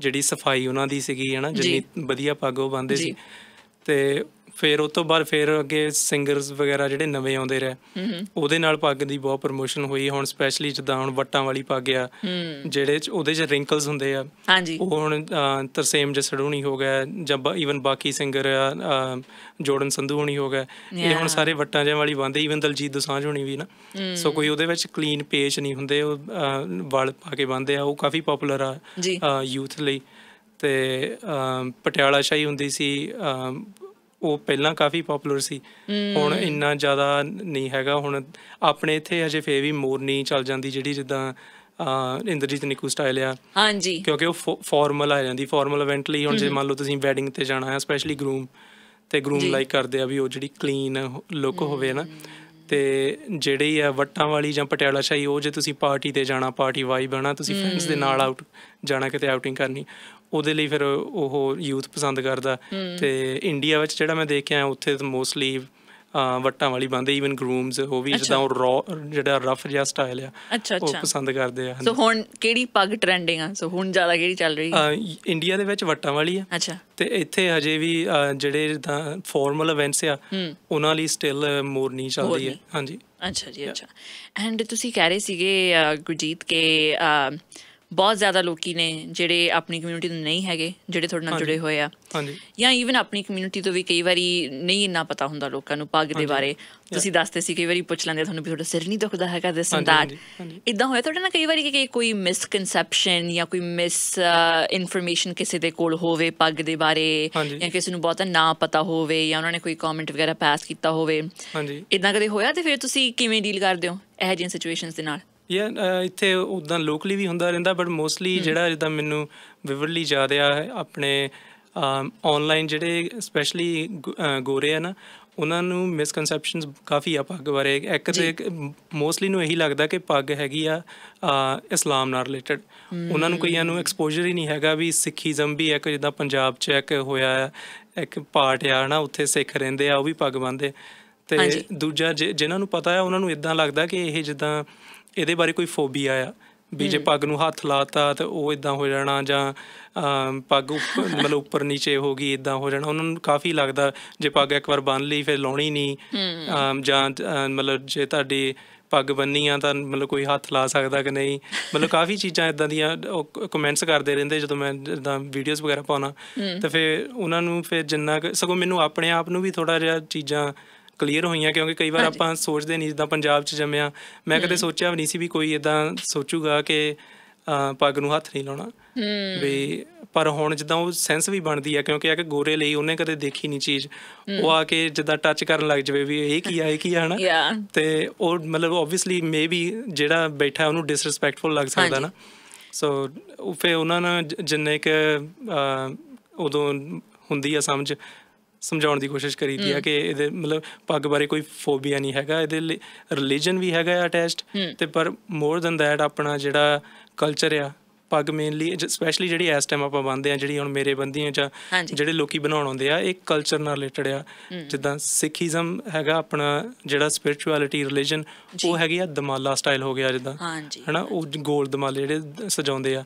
ਜਿਹੜੀ ਸਫਾਈ ਉਹਨਾਂ ਦੀ ਸੀਗੀ ਹਨਾ ਜਿੰਨੀ ਵਧੀਆ ਪੱਗ ਉਹ ਬੰਦੇ ਸੀ ਤੇ ਫਿਰ ਉਸ ਤੋਂ ਬਾਅਦ ਫਿਰ ਅੱਗੇ ਸਿੰਗਰਸ ਵਗੈਰਾ ਜਿਹੜੇ ਨਵੇਂ ਆਉਂਦੇ ਰਹੇ ਉਹਦੇ ਨਾਲ ਪੱਗ ਦੀ ਬਹੁਤ ਪ੍ਰੋਮੋਸ਼ਨ ਹੋਈ ਹੁਣ ਸਪੈਸ਼ਲੀ ਜਿੱਦਾਂ ਹੁਣ ਵੱਟਾਂ ਵਾਲੀ ਪੱਗ ਆ ਜਿਹੜੇ ਚ ਉਹਦੇ ਚ ਰਿੰਕਲਸ ਹੁੰਦੇ ਆ ਉਹ ਹੁਣ ਤਰਸੇਮ ਜਸੜੂਣੀ ਹੋ ਗਿਆ ਜਾਂ ਇਵਨ ਬਾਕੀ ਸਿੰਗਰ ਆ ਜੋੜਨ ਸੰਧੂ ਹੋਣੀ ਹੋ ਗਿਆ ਇਹ ਹੁਣ ਸਾਰੇ ਵੱਟਾਂ ਜਾਂ ਵਾਲੀ ਬੰਦੇ ਇਵਨ ਦਲਜੀਤ ਦੋਸਾਂਝ ਹੋਣੀ ਵੀ ਨਾ ਸੋ ਕੋਈ ਉਹਦੇ ਵਿੱਚ ਕਲੀਨ ਪੇਜ ਨਹੀਂ ਹੁੰਦੇ ਉਹ ਵਾਲ ਪਾ ਕੇ ਬੰਦੇ ਆ ਉਹ ਕਾਫੀ ਪਪੂਲਰ ਆ ਯੂਥ ਲਈ ਤੇ ਪਟਿਆਲਾ ਸ਼ਾਹੀ ਹੁੰਦੀ ਸੀ ਉਹ ਪਹਿਲਾਂ ਕਾਫੀ ਪਪੂਲਰ ਸੀ ਹੁਣ ਇੰਨਾ ਜ਼ਿਆਦਾ ਨਹੀਂ ਹੈਗਾ ਹੁਣ ਆਪਣੇ ਇੱਥੇ ਅਜੇ ਫੇ ਵੀ ਮੋਰਨੀ ਚੱਲ ਜਾਂਦੀ ਜਿਹੜੀ ਜਿੱਦਾਂ ਇੰਦਰਜੀਤ ਨਿਕੂ ਸਟਾਈਲ ਆ ਹਾਂਜੀ ਕਿਉਂਕਿ ਉਹ ਫਾਰਮਲ ਆ ਜਾਂਦੀ ਫਾਰਮਲ ਇਵੈਂਟ ਲਈ ਹੁਣ ਜੇ ਮੰਨ ਲਓ ਤੁਸੀਂ ਵੈਡਿੰਗ ਤੇ ਜਾਣਾ ਹੈ ਸਪੈਸ਼ਲੀ ਗਰੂਮ ਤੇ ਗਰੂਮ ਲਾਈਕ ਕਰਦੇ ਆ ਵੀ ਉਹ ਜਿਹੜੀ ਕਲੀਨ ਲੁੱਕ ਹੋਵੇ ਨਾ ਤੇ ਜਿਹੜੀ ਆ ਵੱਟਾਂ ਵਾਲੀ ਜਾਂ ਪਟਿਆਲਾ ਸ਼ਾਹੀ ਉਹ ਜੇ ਤੁਸੀਂ ਪਾਰਟੀ ਤੇ ਜਾਣਾ ਪਾਰਟੀ ਵਾਈਬ ਹੈ ਨਾ ਤੁਸੀਂ ਫਰੈਂਡਸ ਦੇ ਨਾਲ ਆਊਟ ਜਾਣਾ ਕਿਤੇ ਆਊਟਿੰਗ ਕਰਨੀ ਉਹਦੇ ਲਈ ਫਿਰ ਉਹ ਯੂਥ ਪਸੰਦ ਕਰਦਾ ਤੇ ਇੰਡੀਆ ਵਿੱਚ ਜਿਹੜਾ ਮੈਂ ਦੇਖ ਕੇ ਆਇਆ ਉੱਥੇ ਮੋਸਟਲੀ ਵੱਟਾਂ ਵਾਲੀ ਬੰਦੇ ਈਵਨ ਗਰੂਮਸ ਉਹ ਵੀ ਜਿੱਦਾਂ ਉਹ ਜਿਹੜਾ ਰਫ ਜਿਹਾ ਸਟਾਈਲ ਆ ਉਹ ਪਸੰਦ ਕਰਦੇ ਆ ਸੋ ਹੁਣ ਕਿਹੜੀ ਪੱਗ ਟ੍ਰੈਂਡਿੰਗ ਆ ਸੋ ਹੁਣ ਜ਼ਿਆਦਾ ਕਿਹੜੀ ਚੱਲ ਰਹੀ ਹੈ ਇੰਡੀਆ ਦੇ ਵਿੱਚ ਵੱਟਾਂ ਵਾਲੀ ਆ ਅੱਛਾ ਤੇ ਇੱਥੇ ਹਜੇ ਵੀ ਜਿਹੜੇ ਜਿੱਦਾਂ ਫਾਰਮਲ ਇਵੈਂਟਸ ਆ ਉਹਨਾਂ ਲਈ ਸਟਿਲ ਨਹੀਂ ਚੱਲਦੀ ਹੈ ਹਾਂਜੀ ਅੱਛਾ ਜੀ ਅੱਛਾ ਐਂਡ ਤੁਸੀਂ ਕਹਿ ਰਹੇ ਸੀਗੇ ਗੁਰਜੀਤ ਕੇ ਬਹੁਤ ਜ਼ਿਆਦਾ ਲੋਕੀ ਨੇ ਜਿਹੜੇ ਆਪਣੀ ਕਮਿਊਨਿਟੀ ਤੋਂ ਨਹੀਂ ਹੈਗੇ ਜਿਹੜੇ ਤੁਹਾਡੇ ਨਾਲ ਜੁੜੇ ਹੋਏ ਆ ਹਾਂਜੀ ਜਾਂ ਈਵਨ ਆਪਣੀ ਕਮਿਊਨਿਟੀ ਤੋਂ ਵੀ ਕਈ ਵਾਰੀ ਨਹੀਂ ਇੰਨਾ ਪਤਾ ਹੁੰਦਾ ਲੋਕਾਂ ਨੂੰ ਪੱਗ ਦੇ ਬਾਰੇ ਤੁਸੀਂ ਦੱਸਦੇ ਸੀ ਕਈ ਵਾਰੀ ਪੁੱਛ ਲੈਂਦੇ ਤੁਹਾਨੂੰ ਵੀ ਤੁਹਾਡਾ ਸਿਰ ਨਹੀਂ ਦੁਖਦਾ ਹੈਗਾ ਦਿਸ ਐਂਡ ਦੈਟ ਇਦਾਂ ਹੋਇਆ ਤੁਹਾਡੇ ਨਾਲ ਕਈ ਵਾਰੀ ਕਿ ਕੋਈ ਮਿਸਕਨਸੈਪਸ਼ਨ ਜਾਂ ਕੋਈ ਮਿਸ ਇਨਫੋਰਮੇਸ਼ਨ ਕਿਸੇ ਦੇ ਕੋਲ ਹੋਵੇ ਪੱਗ ਦੇ ਬਾਰੇ ਜਾਂ ਕਿਸੇ ਨੂੰ ਬਹੁਤਾ ਨਾ ਪਤਾ ਹੋਵੇ ਜਾਂ ਉਹਨਾਂ ਨੇ ਕੋਈ ਕਮੈਂਟ ਵਗੈਰਾ ਪਾਸ ਕੀਤਾ ਹੋਵੇ ਹਾਂਜੀ ਇਦਾਂ ਕਦੇ ਹੋਇਆ ਤੇ ਫਿਰ ਤੁਸੀਂ ਕਿਵੇਂ ਡੀਲ ਕਰਦੇ ਹੋ ਇਹ ਜਿਹੀਆਂ ਸਿਚੁਏਸ਼ਨਸ ਦੇ ਨਾਲ ਯਾ ਇੱਥੇ ਉਦਾਂ ਲੋਕਲੀ ਵੀ ਹੁੰਦਾ ਰਹਿੰਦਾ ਬਟ ਮੋਸਟਲੀ ਜਿਹੜਾ ਜਿੱਦਾਂ ਮੈਨੂੰ ਵਿਵਰਲੀ ਯਾਦ ਆ ਆਪਣੇ ਆਨਲਾਈਨ ਜਿਹੜੇ ਸਪੈਸ਼ਲੀ ਗੋਰੇ ਆ ਨਾ ਉਹਨਾਂ ਨੂੰ ਮਿਸਕਨਸੈਪਸ਼ਨਸ ਕਾਫੀ ਆ ਪੱਗ ਬਾਰੇ ਇੱਕ ਤੇ ਮੋਸਟਲੀ ਨੂੰ ਇਹੀ ਲੱਗਦਾ ਕਿ ਪੱਗ ਹੈਗੀ ਆ ਇਸਲਾਮ ਨਾਲ ਰਿਲੇਟਡ ਉਹਨਾਂ ਨੂੰ ਕਈਆਂ ਨੂੰ ਐਕਸਪੋਜ਼ਰ ਹੀ ਨਹੀਂ ਹੈਗਾ ਵੀ ਸਿੱਖੀਜ਼ਮ ਵੀ ਇੱਕ ਜਿੱਦਾਂ ਪੰਜਾਬ 'ਚ ਇੱਕ ਹੋਇਆ ਇੱਕ ਪਾਰਟ ਆ ਨਾ ਉੱਥੇ ਸਿੱਖ ਰਹਿੰਦੇ ਆ ਉਹ ਵੀ ਪੱਗ ਬੰਨਦੇ ਤੇ ਦੂਜਾ ਜਿਨ੍ਹਾਂ ਨੂੰ ਪਤਾ ਹੈ ਉਹਨਾਂ ਨੂੰ ਇਦਾਂ ਲੱਗਦਾ ਕਿ ਇਹ ਜਿੱਦਾਂ ਇਹਦੇ ਬਾਰੇ ਕੋਈ ਫੋਬੀਆ ਆ ਵੀ ਜੇ ਪੱਗ ਨੂੰ ਹੱਥ ਲਾਤਾ ਤਾਂ ਉਹ ਇਦਾਂ ਹੋ ਜਾਣਾ ਜਾਂ ਪੱਗ ਮਤਲਬ ਉੱਪਰ ਨੀਚੇ ਹੋ ਗਈ ਇਦਾਂ ਹੋ ਜਾਣਾ ਉਹਨਾਂ ਨੂੰ ਕਾਫੀ ਲੱਗਦਾ ਜੇ ਪੱਗ ਇੱਕ ਵਾਰ ਬੰਨ ਲਈ ਫਿਰ ਲਾਉਣੀ ਨਹੀਂ ਜਾਂ ਮਤਲਬ ਜੇ ਤੁਹਾਡੀ ਪੱਗ ਬੰਨੀ ਆ ਤਾਂ ਮਤਲਬ ਕੋਈ ਹੱਥ ਲਾ ਸਕਦਾ ਕਿ ਨਹੀਂ ਮਤਲਬ ਕਾਫੀ ਚੀਜ਼ਾਂ ਇਦਾਂ ਦੀਆਂ ਕਮੈਂਟਸ ਕਰਦੇ ਰਹਿੰਦੇ ਜਦੋਂ ਮੈਂ ਇਦਾਂ ਵੀਡੀਓਜ਼ ਵਗੈਰਾ ਪਾਉਣਾ ਤਾਂ ਫਿਰ ਉਹਨਾਂ ਨੂੰ ਫਿਰ ਜਿੰਨਾ ਸਗੋਂ ਮੈਨੂੰ ਆਪਣੇ ਆਪ ਨੂੰ ਵੀ ਥੋੜਾ ਜਿਹਾ ਚੀਜ਼ਾਂ ਕਲੀਅਰ ਹੋਈਆਂ ਕਿਉਂਕਿ ਕਈ ਵਾਰ ਆਪਾਂ ਸੋਚਦੇ ਨਹੀਂ ਜਿੱਦਾਂ ਪੰਜਾਬ 'ਚ ਜੰਮਿਆ ਮੈਂ ਕਦੇ ਸੋਚਿਆ ਵੀ ਨਹੀਂ ਸੀ ਵੀ ਕੋਈ ਇਦਾਂ ਸੋਚੂਗਾ ਕਿ ਪੱਗ ਨੂੰ ਹੱਥ ਨਹੀਂ ਲਾਉਣਾ ਵੀ ਪਰ ਹੁਣ ਜਦੋਂ ਉਹ ਸੈਂਸ ਵੀ ਬਣਦੀ ਆ ਕਿਉਂਕਿ ਆ ਕਿ ਗੋਰੇ ਲਈ ਉਹਨੇ ਕਦੇ ਦੇਖੀ ਨਹੀਂ ਚੀਜ਼ ਉਹ ਆ ਕੇ ਜਦੋਂ ਟੱਚ ਕਰਨ ਲੱਗ ਜਵੇ ਵੀ ਇਹ ਕੀ ਆ ਇਹ ਕੀ ਆ ਹਨਾ ਤੇ ਉਹ ਮਤਲਬ ਆਬਵੀਅਸਲੀ ਮੇਬੀ ਜਿਹੜਾ ਬੈਠਾ ਉਹਨੂੰ ਡਿਸਰੈਸਪੈਕਟਫੁਲ ਲੱਗ ਸਕਦਾ ਨਾ ਸੋ ਉਹ ਫੇ ਉਹਨਾਂ ਨਾਲ ਜਿੰਨੇ ਕ ਉਦੋਂ ਹੁੰਦੀ ਆ ਸਮਝ ਸਮਝਾਉਣ ਦੀ ਕੋਸ਼ਿਸ਼ ਕਰੀ ਦੀ ਆ ਕਿ ਇਹਦੇ ਮਤਲਬ ਪੱਗ ਬਾਰੇ ਕੋਈ ਫੋਬੀਆ ਨਹੀਂ ਹੈਗਾ ਇਹਦੇ ਲਈ ਰਿਲੀਜੀਅਨ ਵੀ ਹੈਗਾ ਆ ਟੈਸਟ ਤੇ ਪਰ ਮੋਰ ਦਨ ਦੈਟ ਆਪਣਾ ਜਿਹੜਾ ਕਲਚਰ ਆ ਪੱਗ ਮੇਨਲੀ ਸਪੈਸ਼ਲੀ ਜਿਹੜੀ ਇਸ ਟਾਈਮ ਆਪਾਂ ਬੰਦੇ ਆ ਜਿਹੜੀ ਹੁਣ ਮੇਰੇ ਬੰਦੀਆਂ ਜਾਂ ਜਿਹੜੇ ਲੋਕੀ ਬਣਾਉਣ ਆਉਂਦੇ ਆ ਇਹ ਕਲਚਰ ਨਾਲ ਰਿਲੇਟਡ ਆ ਜਿੱਦਾਂ ਸਿੱਖੀਜ਼ਮ ਹੈਗਾ ਆਪਣਾ ਜਿਹੜਾ ਸਪਿਰਚੁਅਲਿਟੀ ਰਿਲੀਜੀਅਨ ਉਹ ਹੈਗੀ ਆ ਦਮਾਲਾ ਸਟਾਈਲ ਹੋ ਗਿਆ ਜਿੱਦਾਂ ਹਨਾ ਉਹ ਗੋਲ ਦਮਾਲੇ ਜਿਹੜੇ ਸਜਾਉਂਦੇ ਆ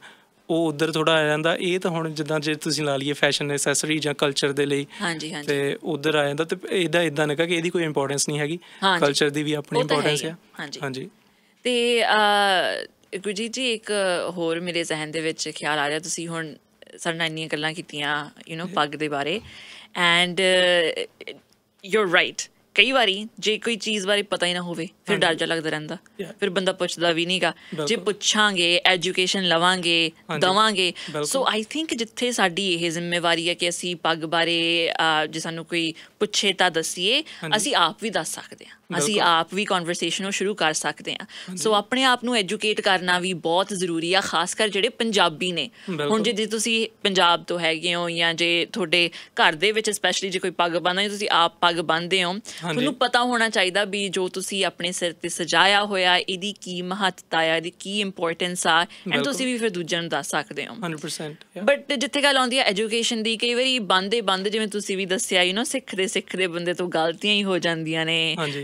ਉਹ ਉਧਰ ਥੋੜਾ ਆ ਜਾਂਦਾ ਇਹ ਤਾਂ ਹੁਣ ਜਿੱਦਾਂ ਜੇ ਤੁਸੀਂ ਲਾ ਲਈਏ ਫੈਸ਼ਨ ਐਸੈਸਰੀ ਜਾਂ ਕਲਚਰ ਦੇ ਲਈ ਹਾਂਜੀ ਹਾਂਜੀ ਤੇ ਉਧਰ ਆ ਜਾਂਦਾ ਤੇ ਇਹਦਾ ਇਦਾਂ ਨਾ ਕਿ ਇਹਦੀ ਕੋਈ ਇੰਪੋਰਟੈਂਸ ਨਹੀਂ ਹੈਗੀ ਕਲਚਰ ਦੀ ਵੀ ਆਪਣੀ ਇੰਪੋਰਟੈਂਸ ਹੈ ਹਾਂਜੀ ਹਾਂਜੀ ਤੇ ਅ ਗੁਰਜੀਤ ਜੀ ਇੱਕ ਹੋਰ ਮੇਰੇ ਜ਼ਿਹਨ ਦੇ ਵਿੱਚ ਖਿਆਲ ਆ ਰਿਹਾ ਤੁਸੀਂ ਹੁਣ ਸਾਡੇ ਨਾਲ ਇੰਨੀਆਂ ਗੱਲਾਂ ਕੀਤੀਆਂ ਯੂ نو ਪੱਗ ਦੇ ਬਾਰੇ ਐਂਡ ਯੂ ਆਰ ਰਾਈਟ ਕਈ ਵਾਰੀ ਜੇ ਕੋਈ ਚੀਜ਼ ਬਾਰੇ ਪਤਾ ਹੀ ਨਾ ਹੋਵੇ ਫਿਰ ਡਰ ਜਾ ਲੱਗਦਾ ਰਹਿੰਦਾ ਫਿਰ ਬੰਦਾ ਪੁੱਛਦਾ ਵੀ ਨਹੀਂਗਾ ਜੇ ਪੁੱਛਾਂਗੇ ਐਜੂਕੇਸ਼ਨ ਲਵਾਂਗੇ ਦਵਾਂਗੇ ਸੋ ਆਈ ਥਿੰਕ ਜਿੱਥੇ ਸਾਡੀ ਇਹ ਜ਼ਿੰਮੇਵਾਰੀ ਹੈ ਕਿ ਅਸੀਂ ਪੱਗ ਬਾਰੇ ਜੇ ਸਾਨੂੰ ਕੋਈ ਪੁੱਛੇ ਤਾਂ ਦਸੀਏ ਅਸੀਂ ਆਪ ਵੀ ਦੱਸ ਸਕਦੇ ਹਾਂ ਅਸੀਂ ਆਪ ਵੀ ਕਨਵਰਸੇਸ਼ਨ ਨੂੰ ਸ਼ੁਰੂ ਕਰ ਸਕਦੇ ਹਾਂ ਸੋ ਆਪਣੇ ਆਪ ਨੂੰ ਐਜੂਕੇਟ ਕਰਨਾ ਵੀ ਬਹੁਤ ਜ਼ਰੂਰੀ ਆ ਖਾਸ ਕਰ ਜਿਹੜੇ ਪੰਜਾਬੀ ਨੇ ਹੁਣ ਜੇ ਤੁਸੀਂ ਪੰਜਾਬ ਤੋਂ ਹੈਗੇ ਹੋ ਜਾਂ ਜੇ ਤੁਹਾਡੇ ਘਰ ਦੇ ਵਿੱਚ ਸਪੈਸ਼ਲੀ ਜੇ ਕੋਈ ਪੱਗ ਬੰਨਦਾ ਤੁਸੀਂ ਆਪ ਪੱਗ ਬੰਨਦੇ ਹੋ ਤੁਹਾਨੂੰ ਪਤਾ ਹੋਣਾ ਚਾਹੀਦਾ ਵੀ ਜੋ ਤੁਸੀਂ ਆਪਣੇ ਸਿਰ ਤੇ ਸਜਾਇਆ ਹੋਇਆ ਇਹਦੀ ਕੀ ਮਹੱਤਤਾ ਹੈ ਇਹਦੀ ਕੀ ਇੰਪੋਰਟੈਂਸ ਆ ਐਂਡ ਤੁਸੀਂ ਵੀ ਫਿਰ ਦੂਜਿਆਂ ਨੂੰ ਦੱਸ ਸਕਦੇ ਹੋ 100% ਬਟ ਜਿੱਥੇ ਗੱਲ ਆਉਂਦੀ ਹੈ ਐਜੂਕੇਸ਼ਨ ਦੀ ਕਈ ਵਾਰੀ ਬੰਦੇ ਬੰਦ ਜਿਵੇਂ ਤੁਸੀਂ ਵੀ ਦੱਸਿਆ ਯੂ نو ਸਿੱਖਦੇ ਸਿੱਖਦੇ ਬੰਦੇ ਤੋਂ ਗਲਤੀਆਂ ਹੀ ਹੋ ਜਾਂਦੀਆਂ ਨੇ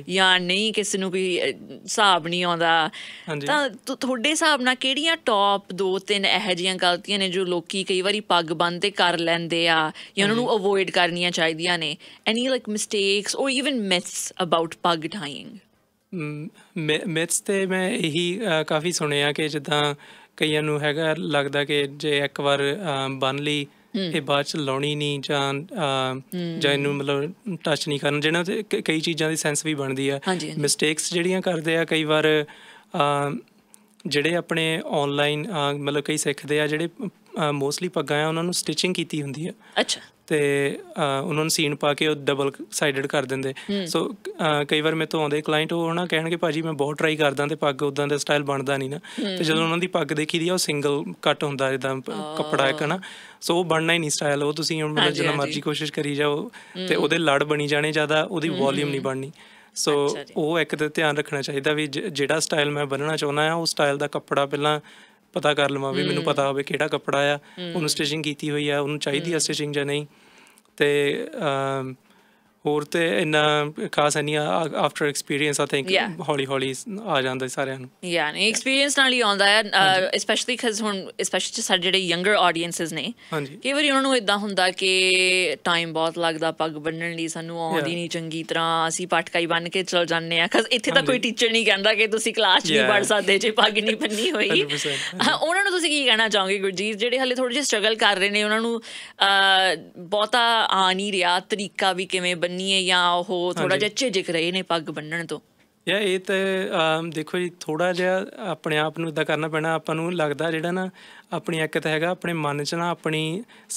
ਜਾਂ ਨਹੀਂ ਕਿਸੇ ਨੂੰ ਵੀ ਹਿਸਾਬ ਨਹੀਂ ਆਉਂਦਾ ਤਾਂ ਤੁਹਾਡੇ ਹਿਸਾਬ ਨਾਲ ਕਿਹੜੀਆਂ ਟੌਪ 2-3 ਇਹੋ ਜੀਆਂ ਗਲਤੀਆਂ ਨੇ ਜੋ ਲੋਕੀ ਕਈ ਵਾਰੀ ਪੱਗ ਬੰਨ ਤੇ ਕਰ ਲੈਂਦੇ ਆ ਜਾਂ ਉਹਨਾਂ ਨੂੰ ਅਵੋਇਡ ਕਰਨੀਆਂ ਚਾਹੀਦੀਆਂ ਨੇ any like mistakes or even myths about ਪੱਗ ਟਾਈਂਗ ਮਿਥਸ ਤੇ ਮੈਂ ਇਹੀ ਕਾਫੀ ਸੁਣਿਆ ਕਿ ਜਿੱਦਾਂ ਕਈਆਂ ਨੂੰ ਹੈਗਾ ਲੱਗਦਾ ਕਿ ਜੇ ਇੱਕ ਵਾਰ ਬਨ ਲਈ ਇਹ ਬਾਅਦ ਚ ਲਾਉਣੀ ਨਹੀਂ ਜਾਂ ਜਾਂ ਇਹਨੂੰ ਮਤਲਬ ਟੱਚ ਨਹੀਂ ਕਰਨ ਜਿਹਨਾਂ ਤੇ ਕਈ ਚੀਜ਼ਾਂ ਦੀ ਸੈਂਸ ਵੀ ਬਣਦੀ ਆ ਮਿਸਟੇਕਸ ਜਿਹੜੀਆਂ ਕਰਦੇ ਆ ਕਈ ਵਾਰ ਜਿਹੜੇ ਆਪਣੇ ਆਨਲਾਈਨ ਮਤਲਬ ਕਈ ਸਿੱਖਦੇ ਆ ਜਿਹੜੇ ਮੋਸਟਲੀ ਪੱਗਾਂ ਆ ਉਹਨਾਂ ਨੂੰ ਸਟਿਚਿੰਗ ਕੀਤੀ ਹੁੰਦੀ ਆ ਅੱਛਾ ਤੇ ਉਹਨਾਂ ਨੂੰ ਸੀਨ ਪਾ ਕੇ ਉਹ ਡਬਲ ਸਾਈਡਡ ਕਰ ਦਿੰਦੇ ਸੋ ਕਈ ਵਾਰ ਮੇਰੇ ਤੋਂ ਆਉਂਦੇ ਕਲਾਇੰਟ ਉਹ ਨਾ ਕਹਿਣਗੇ ਭਾਜੀ ਮੈਂ ਬਹੁਤ ਟਰਾਈ ਕਰਦਾ ਤੇ ਪੱਗ ਉਦਾਂ ਦਾ ਸਟਾਈਲ ਬਣਦਾ ਨਹੀਂ ਨਾ ਤੇ ਜਦੋਂ ਉਹਨਾਂ ਦੀ ਪੱਗ ਦੇਖੀ ਦੀ ਉਹ ਸਿੰਗਲ ਕੱਟ ਹੁੰਦਾ ਜਿੱਦਾਂ ਕੱਪੜਾ ਇੱਕ ਨਾ ਸੋ ਉਹ ਬਣਨਾ ਹੀ ਨਹੀਂ ਸਟਾਈਲ ਉਹ ਤੁਸੀਂ ਹੁਣ ਮਤਲਬ ਜਿੰਨਾ ਮਰਜ਼ੀ ਕੋਸ਼ਿਸ਼ ਕਰੀ ਜਾਓ ਤੇ ਉਹਦੇ ਲੜ ਬਣੀ ਜਾਣੇ ਜ਼ਿਆਦਾ ਉਹਦੀ ਵੋਲਿਊਮ ਨਹੀਂ ਬਣਨੀ ਸੋ ਉਹ ਇੱਕ ਤੇ ਧਿਆਨ ਰੱਖਣਾ ਚਾਹੀਦਾ ਵੀ ਜਿਹੜਾ ਸਟਾਈਲ ਮੈਂ ਬਣਨਾ ਚਾਹੁੰਦਾ ਆ ਉਹ ਸਟਾਈਲ ਦਾ ਕੱਪੜਾ ਪਹਿਲਾਂ ਪਤਾ ਕਰ ਲਵਾਂ ਵੀ ਮੈਨੂੰ ਪਤਾ ਹੋਵੇ ਕਿਹੜਾ ਕੱਪੜਾ ਆ ਉਹਨੂੰ ਸਟਿਚਿੰਗ ਕੀਤੀ ਹੋਈ ਆ ਉਹਨੂੰ ਚਾਹੀਦੀ ਆ ਸਟਿਚਿੰਗ ਜਾਂ ਨਹੀਂ ਤੇ ਹੋਰ ਤੇ ਇੰਨਾ ਖਾਸ ਨਹੀਂ ਆਫਟਰ ਐਕਸਪੀਰੀਅੰਸ ਆ ਥਿੰਕ ਹੌਲੀ ਹੌਲੀ ਆ ਜਾਂਦਾ ਸਾਰਿਆਂ ਨੂੰ ਯਾ ਨਹੀਂ ਐਕਸਪੀਰੀਅੰਸ ਨਾਲ ਹੀ ਆਉਂਦਾ ਹੈ ਸਪੈਸ਼ਲੀ ਕਜ਼ ਹੁਣ ਸਪੈਸ਼ਲੀ ਸਾਡੇ ਜਿਹੜੇ ਯੰਗਰ ਆਡੀਅנסਸ ਨੇ ਕਈ ਵਾਰੀ ਉਹਨਾਂ ਨੂੰ ਇਦਾਂ ਹੁੰਦਾ ਕਿ ਟਾਈਮ ਬਹੁਤ ਲੱਗਦਾ ਪੱਗ ਬੰਨਣ ਲਈ ਸਾਨੂੰ ਆਉਂਦੀ ਨਹੀਂ ਚੰਗੀ ਤਰ੍ਹਾਂ ਅਸੀਂ ਪਟਕਾਈ ਬੰਨ ਕੇ ਚਲ ਜਾਂਦੇ ਆ ਕਜ਼ ਇੱਥੇ ਤਾਂ ਕੋਈ ਟੀਚਰ ਨਹੀਂ ਕਹਿੰਦਾ ਕਿ ਤੁਸੀਂ ਕਲਾਸ ਨਹੀਂ ਪੜ ਸਕਦੇ ਜੇ ਪੱਗ ਨਹੀਂ ਬੰਨੀ ਹੋਈ ਉਹਨਾਂ ਨੂੰ ਤੁਸੀਂ ਕੀ ਕਹਿਣਾ ਚਾਹੋਗੇ ਗੁਰਜੀਤ ਜਿਹੜੇ ਹਲੇ ਥੋੜੇ ਜਿਹਾ ਸਟਰਗਲ ਕਰ ਰਹੇ ਨੇ ਉਹਨਾਂ ਨੂੰ ਬਹੁਤਾ ਆ ਨਹੀਂ ਰਿਹਾ ਤਰੀਕਾ ਵੀ ਕਿਵੇਂ ਹੈ ਜਾਂ ਉਹ ਥੋੜਾ ਜਿਹਾ ਝਿਜਕ ਰਹੇ ਨੇ ਪੱਗ ਬੰਨਣ ਤੋਂ ਯਾ ਇਹ ਤਾਂ ਦੇਖੋ ਜੀ ਥੋੜਾ ਜਿਹਾ ਆਪਣੇ ਆਪ ਨੂੰ ਇਦਾਂ ਕਰਨਾ ਪੈਣਾ ਆਪਾਂ ਨੂੰ ਲੱਗਦਾ ਜਿਹੜਾ ਨਾ ਆਪਣੀ ਤਾਂ ਹੈਗਾ ਆਪਣੇ ਮਨ 'ਚ ਨਾ ਆਪਣੀ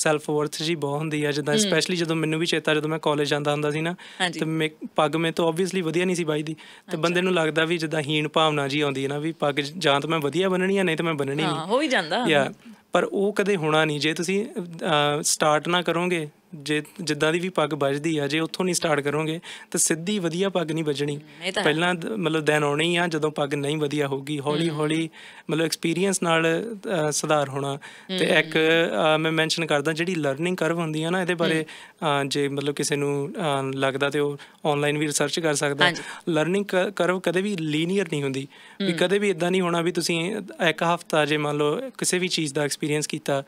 ਸੈਲਫ ਵਰਥ ਜੀ ਬਹੁਤ ਹੁੰਦੀ ਹੈ ਜਿੱਦਾਂ ਸਪੈਸ਼ਲੀ ਜਦੋਂ ਮੈਨੂੰ ਵੀ ਚੇਤਾ ਜਦੋਂ ਮੈਂ ਕਾਲਜ ਜਾਂਦਾ ਹੁੰਦਾ ਸੀ ਨਾ ਤੇ ਪੱਗ ਮੈਂ ਤਾਂ ਆਬਵੀਅਸਲੀ ਵਧੀਆ ਨਹੀਂ ਸੀ ਬਾਈ ਦੀ ਤੇ ਬੰਦੇ ਨੂੰ ਲੱਗਦਾ ਵੀ ਜਿੱਦਾਂ ਹੀਣ ਭਾਵਨਾ ਜੀ ਆਉਂਦੀ ਹੈ ਨਾ ਵੀ ਪੱਗ ਜਾਂ ਤਾਂ ਮੈਂ ਵਧੀਆ ਬਣਨੀ ਹੈ ਨਹੀਂ ਤਾਂ ਮੈਂ ਬਣਨੀ ਨਹੀਂ ਹਾਂ ਹੋ ਹੀ ਜਾਂਦਾ ਯਾ ਪਰ ਉਹ ਕਦੇ ਹੋਣਾ ਨਹੀਂ ਜੇ ਤੁਸੀਂ ਸਟਾਰਟ ਨਾ ਕਰੋਗੇ ਜੇ ਜਿੱਦਾਂ ਦੀ ਵੀ ਪੱਗ ਵੱਜਦੀ ਆ ਜੇ ਉੱਥੋਂ ਨਹੀਂ ਸਟਾਰਟ ਕਰੋਗੇ ਤਾਂ ਸਿੱਧੀ ਵਧੀਆ ਪੱਗ ਨਹੀਂ ਵੱਜਣੀ ਪਹਿਲਾਂ ਮਤਲਬ ਦੈਨ ਆਉਣੀ ਆ ਜਦੋਂ ਪੱਗ ਨਹੀਂ ਵਧੀਆ ਹੋਗੀ ਹੌਲੀ ਹੌਲੀ ਮਤਲਬ ਐਕਸਪੀਰੀਅੰਸ ਨਾਲ ਸੁਧਾਰ ਹੋਣਾ ਤੇ ਇੱਕ ਮੈਂ ਮੈਂਸ਼ਨ ਕਰਦਾ ਜਿਹੜੀ ਲਰਨਿੰਗ ਕਰਵ ਹੁੰਦੀ ਆ ਨਾ ਇਹਦੇ ਬਾਰੇ ਜੇ ਮਤਲਬ ਕਿਸੇ ਨੂੰ ਲੱਗਦਾ ਤੇ ਉਹ ਆਨਲਾਈਨ ਵੀ ਰਿਸਰਚ ਕਰ ਸਕਦਾ ਲਰਨਿੰਗ ਕਰਵ ਕਦੇ ਵੀ ਲੀਨੀਅਰ ਨਹੀਂ ਹੁੰਦੀ ਵੀ ਕਦੇ ਵੀ ਇਦਾਂ ਨਹੀਂ ਹੋਣਾ ਵੀ ਤੁਸੀਂ ਇੱਕ ਹਫਤਾ ਜੇ ਮੰਨ ਲਓ ਕਿਸੇ ਵੀ ਚੀਜ਼ ਦਾ ਐਕਸਪੀਰੀਅੰਸ ਕੀਤਾ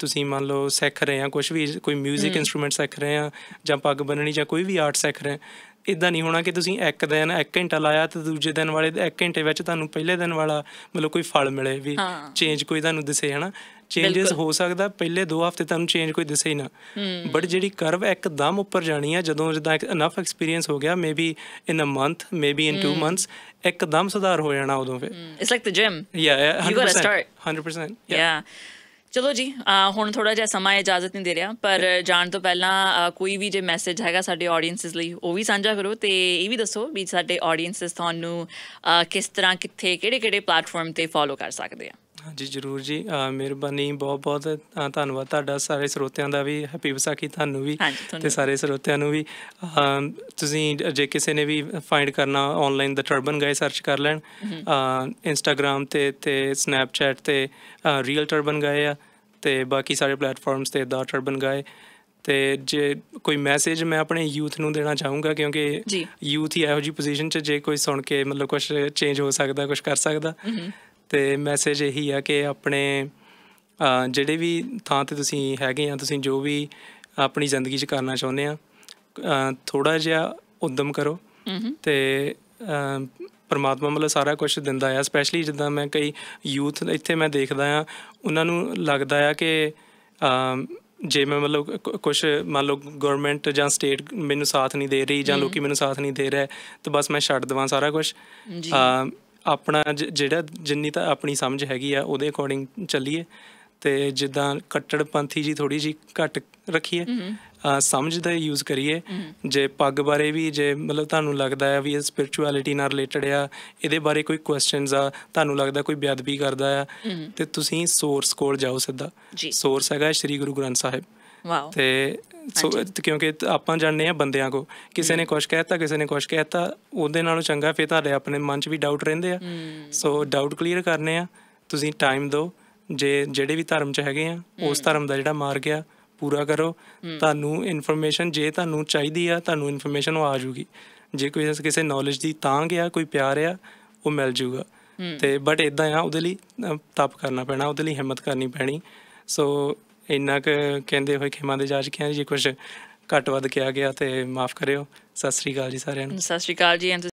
ਤੁਸੀਂ ਮੰਨ ਲਓ ਸਿੱਖ ਰਹੇ ਆ ਕੁਝ ਵੀ ਕੋਈ 뮤직 ਇਨਸਟਰੂਮੈਂਟ ਸਿੱਖ ਰਹੇ ਆ ਜਾਂ ਪੱਗ ਬੰਨਣੀ ਜਾਂ ਕੋਈ ਵੀ ਆਰਟ ਸਿੱਖ ਰਹੇ ਇਦਾਂ ਨਹੀਂ ਹੋਣਾ ਕਿ ਤੁਸੀਂ ਇੱਕ ਦਿਨ ਇੱਕ ਘੰਟਾ ਲਾਇਆ ਤੇ ਦੂਜੇ ਦਿਨ ਵਾਲੇ ਇੱਕ ਘੰਟੇ ਵਿੱਚ ਤੁਹਾਨੂੰ ਪਹਿਲੇ ਦਿਨ ਵਾਲਾ ਮਤਲਬ ਕੋਈ ਫਲ ਮਿਲੇ ਵੀ ਚੇਂਜ ਕੋਈ ਤੁਹਾਨੂੰ ਦਿਸੇ ਹਨਾ ਚੇਂजेस ਹੋ ਸਕਦਾ ਪਹਿਲੇ 2 ਹਫ਼ਤੇ ਤੁਹਾਨੂੰ ਚੇਂਜ ਕੋਈ ਦਿਸੇ ਹੀ ਨਾ ਬਟ ਜਿਹੜੀ ਕਰਵ ਇੱਕਦਮ ਉੱਪਰ ਜਾਣੀ ਆ ਜਦੋਂ ਜਦਾਂ ਇਨਫ ਐਕਸਪੀਰੀਅੰਸ ਹੋ ਗਿਆ maybe in a month maybe in 2 months ਇੱਕਦਮ ਸੁਧਾਰ ਹੋ ਜਾਣਾ ਉਦੋਂ ਫਿਰ ਇਟਸ ਲਾਈਕ ਦ ਜਿਮ ਯਾ 100% 100% ਯਾ ਚਲੋ ਜੀ ਹੁਣ ਥੋੜਾ ਜਿਹਾ ਸਮਾਂ ਇਜਾਜ਼ਤ ਨਹੀਂ ਦੇ ਰਿਹਾ ਪਰ ਜਾਣ ਤੋਂ ਪਹਿਲਾਂ ਕੋਈ ਵੀ ਜੇ ਮੈਸੇਜ ਹੈਗਾ ਸਾਡੇ ਆਡੀਅנסਸ ਲਈ ਉਹ ਵੀ ਸਾਂਝਾ ਕਰੋ ਤੇ ਇਹ ਵੀ ਦੱਸੋ ਵੀ ਸਾਡੇ ਆਡੀਅנסਸ ਤੁਹਾਨੂੰ ਕਿਸ ਤਰ੍ਹਾਂ ਕਿੱਥੇ ਕਿਹੜੇ-ਕਿਹੜੇ ਪਲੇਟਫਾਰਮ ਤੇ ਫੋਲੋ ਕਰ ਸਕਦੇ ਆ ਹਾਂਜੀ ਜਰੂਰ ਜੀ ਮਿਹਰਬਾਨੀ ਬਹੁਤ ਬਹੁਤ ਧੰਨਵਾਦ ਤੁਹਾਡਾ ਸਾਰੇ ਸਰੋਤਿਆਂ ਦਾ ਵੀ ਹੈਪੀ ਵਿਸਾਖੀ ਤੁਹਾਨੂੰ ਵੀ ਤੇ ਸਾਰੇ ਸਰੋਤਿਆਂ ਨੂੰ ਵੀ ਤੁਸੀਂ ਜੇ ਕਿਸੇ ਨੇ ਵੀ ਫਾਈਂਡ ਕਰਨਾ online the turban guy search ਕਰ ਲੈਣ ਇੰਸਟਾਗ੍ਰam ਤੇ ਤੇ ਸਨੈਪਚੈਟ ਤੇ ਰੀਅਲ ਟਰਬਨ ਗਾਇ ਆ ਤੇ ਬਾਕੀ ਸਾਰੇ ਪਲੇਟਫਾਰਮਸ ਤੇ ਦਾ ਟਰਬਨ ਗਾਇ ਤੇ ਜੇ ਕੋਈ ਮੈਸੇਜ ਮੈਂ ਆਪਣੇ ਯੂਥ ਨੂੰ ਦੇਣਾ ਚਾਹੂੰਗਾ ਕਿਉਂਕਿ ਯੂਥ ਹੀ ਇਹੋ ਜੀ ਪੋਜੀਸ਼ਨ 'ਚ ਜੇ ਕੋਈ ਸੁਣ ਕੇ ਮਤਲਬ ਕੁਝ ਚੇਂਜ ਹੋ ਸਕਦਾ ਕੁਝ ਕਰ ਸਕਦਾ ਤੇ ਮੈਸੇਜ ਇਹੀ ਆ ਕਿ ਆਪਣੇ ਜਿਹੜੇ ਵੀ ਥਾਂ ਤੇ ਤੁਸੀਂ ਹੈਗੇ ਆ ਤੁਸੀਂ ਜੋ ਵੀ ਆਪਣੀ ਜ਼ਿੰਦਗੀ 'ਚ ਕਰਨਾ ਚਾਹੁੰਦੇ ਆ ਥੋੜਾ ਜਿਹਾ ਉਦਮ ਕਰੋ ਤੇ ਪਰਮਾਤਮਾ ਮਤਲਬ ਸਾਰਾ ਕੁਝ ਦਿੰਦਾ ਆ ਸਪੈਸ਼ਲੀ ਜਿੱਦਾਂ ਮੈਂ ਕਈ ਯੂਥ ਇੱਥੇ ਮੈਂ ਦੇਖਦਾ ਆ ਉਹਨਾਂ ਨੂੰ ਲੱਗਦਾ ਆ ਕਿ ਜੇ ਮੈਂ ਮਤਲਬ ਕੁਝ ਮੰਨ ਲਓ ਗਵਰਨਮੈਂਟ ਜਾਂ ਸਟੇਟ ਮੈਨੂੰ ਸਾਥ ਨਹੀਂ ਦੇ ਰਹੀ ਜਾਂ ਲੋਕੀ ਮੈਨੂੰ ਸਾਥ ਨਹੀਂ ਦੇ ਰਹੇ ਤਾਂ ਬਸ ਮੈਂ ਛੱਡ ਦਵਾਂ ਸਾਰਾ ਕੁਝ ਆਪਣਾ ਜਿਹੜਾ ਜਿੰਨੀ ਤਾਂ ਆਪਣੀ ਸਮਝ ਹੈਗੀ ਆ ਉਹਦੇ ਅਕੋਰਡਿੰਗ ਚੱਲੀਏ ਤੇ ਜਿੱਦਾਂ ਪੰਥੀ ਜੀ ਥੋੜੀ ਜੀ ਘੱਟ ਰੱਖੀਏ ਸਮਝ ਦਾ ਯੂਜ਼ ਕਰੀਏ ਜੇ ਪੱਗ ਬਾਰੇ ਵੀ ਜੇ ਮਤਲਬ ਤੁਹਾਨੂੰ ਲੱਗਦਾ ਹੈ ਵੀ ਇਹ ਸਪਿਰਚੁਅਲਿਟੀ ਨਾਲ ਰਿਲੇਟਡ ਆ ਇਹਦੇ ਬਾਰੇ ਕੋਈ ਕੁਐਸਚਨਸ ਆ ਤੁਹਾਨੂੰ ਲੱਗਦਾ ਕੋਈ ਬੇਅਦਬੀ ਕਰਦਾ ਆ ਤੇ ਤੁਸੀਂ ਸੋਰਸ ਕੋਲ ਜਾਓ ਸਿੱਧਾ ਸੋਰਸ ਹੈਗਾ ਸ੍ਰੀ ਗੁਰੂ ਗ੍ਰੰਥ ਸਾਹਿਬ ਵਾਓ ਤੇ ਸੋ ਕਿਉਂਕਿ ਆਪਾਂ ਜਾਣਦੇ ਆ ਬੰਦਿਆਂ ਕੋ ਕਿਸੇ ਨੇ ਕੁਝ ਕਹਿਤਾ ਕਿਸੇ ਨੇ ਕੁਝ ਕਹਿਤਾ ਉਹਦੇ ਨਾਲੋਂ ਚੰਗਾ ਫੇ ਤਾਂ ਆਪਣੇ ਮਨ 'ਚ ਵੀ ਡਾਊਟ ਰਹਿੰਦੇ ਆ ਸੋ ਡਾਊਟ ਕਲੀਅਰ ਕਰਨੇ ਆ ਤੁਸੀਂ ਟਾਈਮ ਦਿਓ ਜੇ ਜਿਹੜੇ ਵੀ ਧਰਮ 'ਚ ਹੈਗੇ ਆ ਉਸ ਧਰਮ ਦਾ ਜਿਹੜਾ ਮਾਰ ਗਿਆ ਪੂਰਾ ਕਰੋ ਤੁਹਾਨੂੰ ਇਨਫੋਰਮੇਸ਼ਨ ਜੇ ਤੁਹਾਨੂੰ ਚਾਹੀਦੀ ਆ ਤੁਹਾਨੂੰ ਇਨਫੋਰਮੇਸ਼ਨ ਉਹ ਆ ਜੂਗੀ ਜੇ ਕੋਈ ਕਿਸੇ ਨੌਲੇਜ ਦੀ ਤਾਂ ਗਿਆ ਕੋਈ ਪਿਆਰ ਆ ਉਹ ਮਿਲ ਜੂਗਾ ਤੇ ਬਟ ਇਦਾਂ ਆ ਉਹਦੇ ਲਈ ਤਪ ਕਰਨਾ ਪੈਣਾ ਉਹਦੇ ਲਈ ਹਿੰਮਤ ਕਰਨੀ ਪੈਣੀ ਸੋ ਇੰਨਾ ਕੁ ਕਹਿੰਦੇ ਹੋਏ ਖਿਮਾ ਦੇ ਜਾਜ ਕਿਹਾ ਜੀ ਜੇ ਕੁਝ ਘੱਟ ਵੱਧ ਕਿਹਾ ਗਿਆ ਤੇ ਮਾਫ ਕਰਿਓ ਸਤਿ ਸ੍ਰੀ ਅਕਾਲ ਜੀ ਸਾਰਿਆਂ ਨੂੰ ਸਤਿ ਸ੍ਰੀ ਅਕਾਲ ਜੀ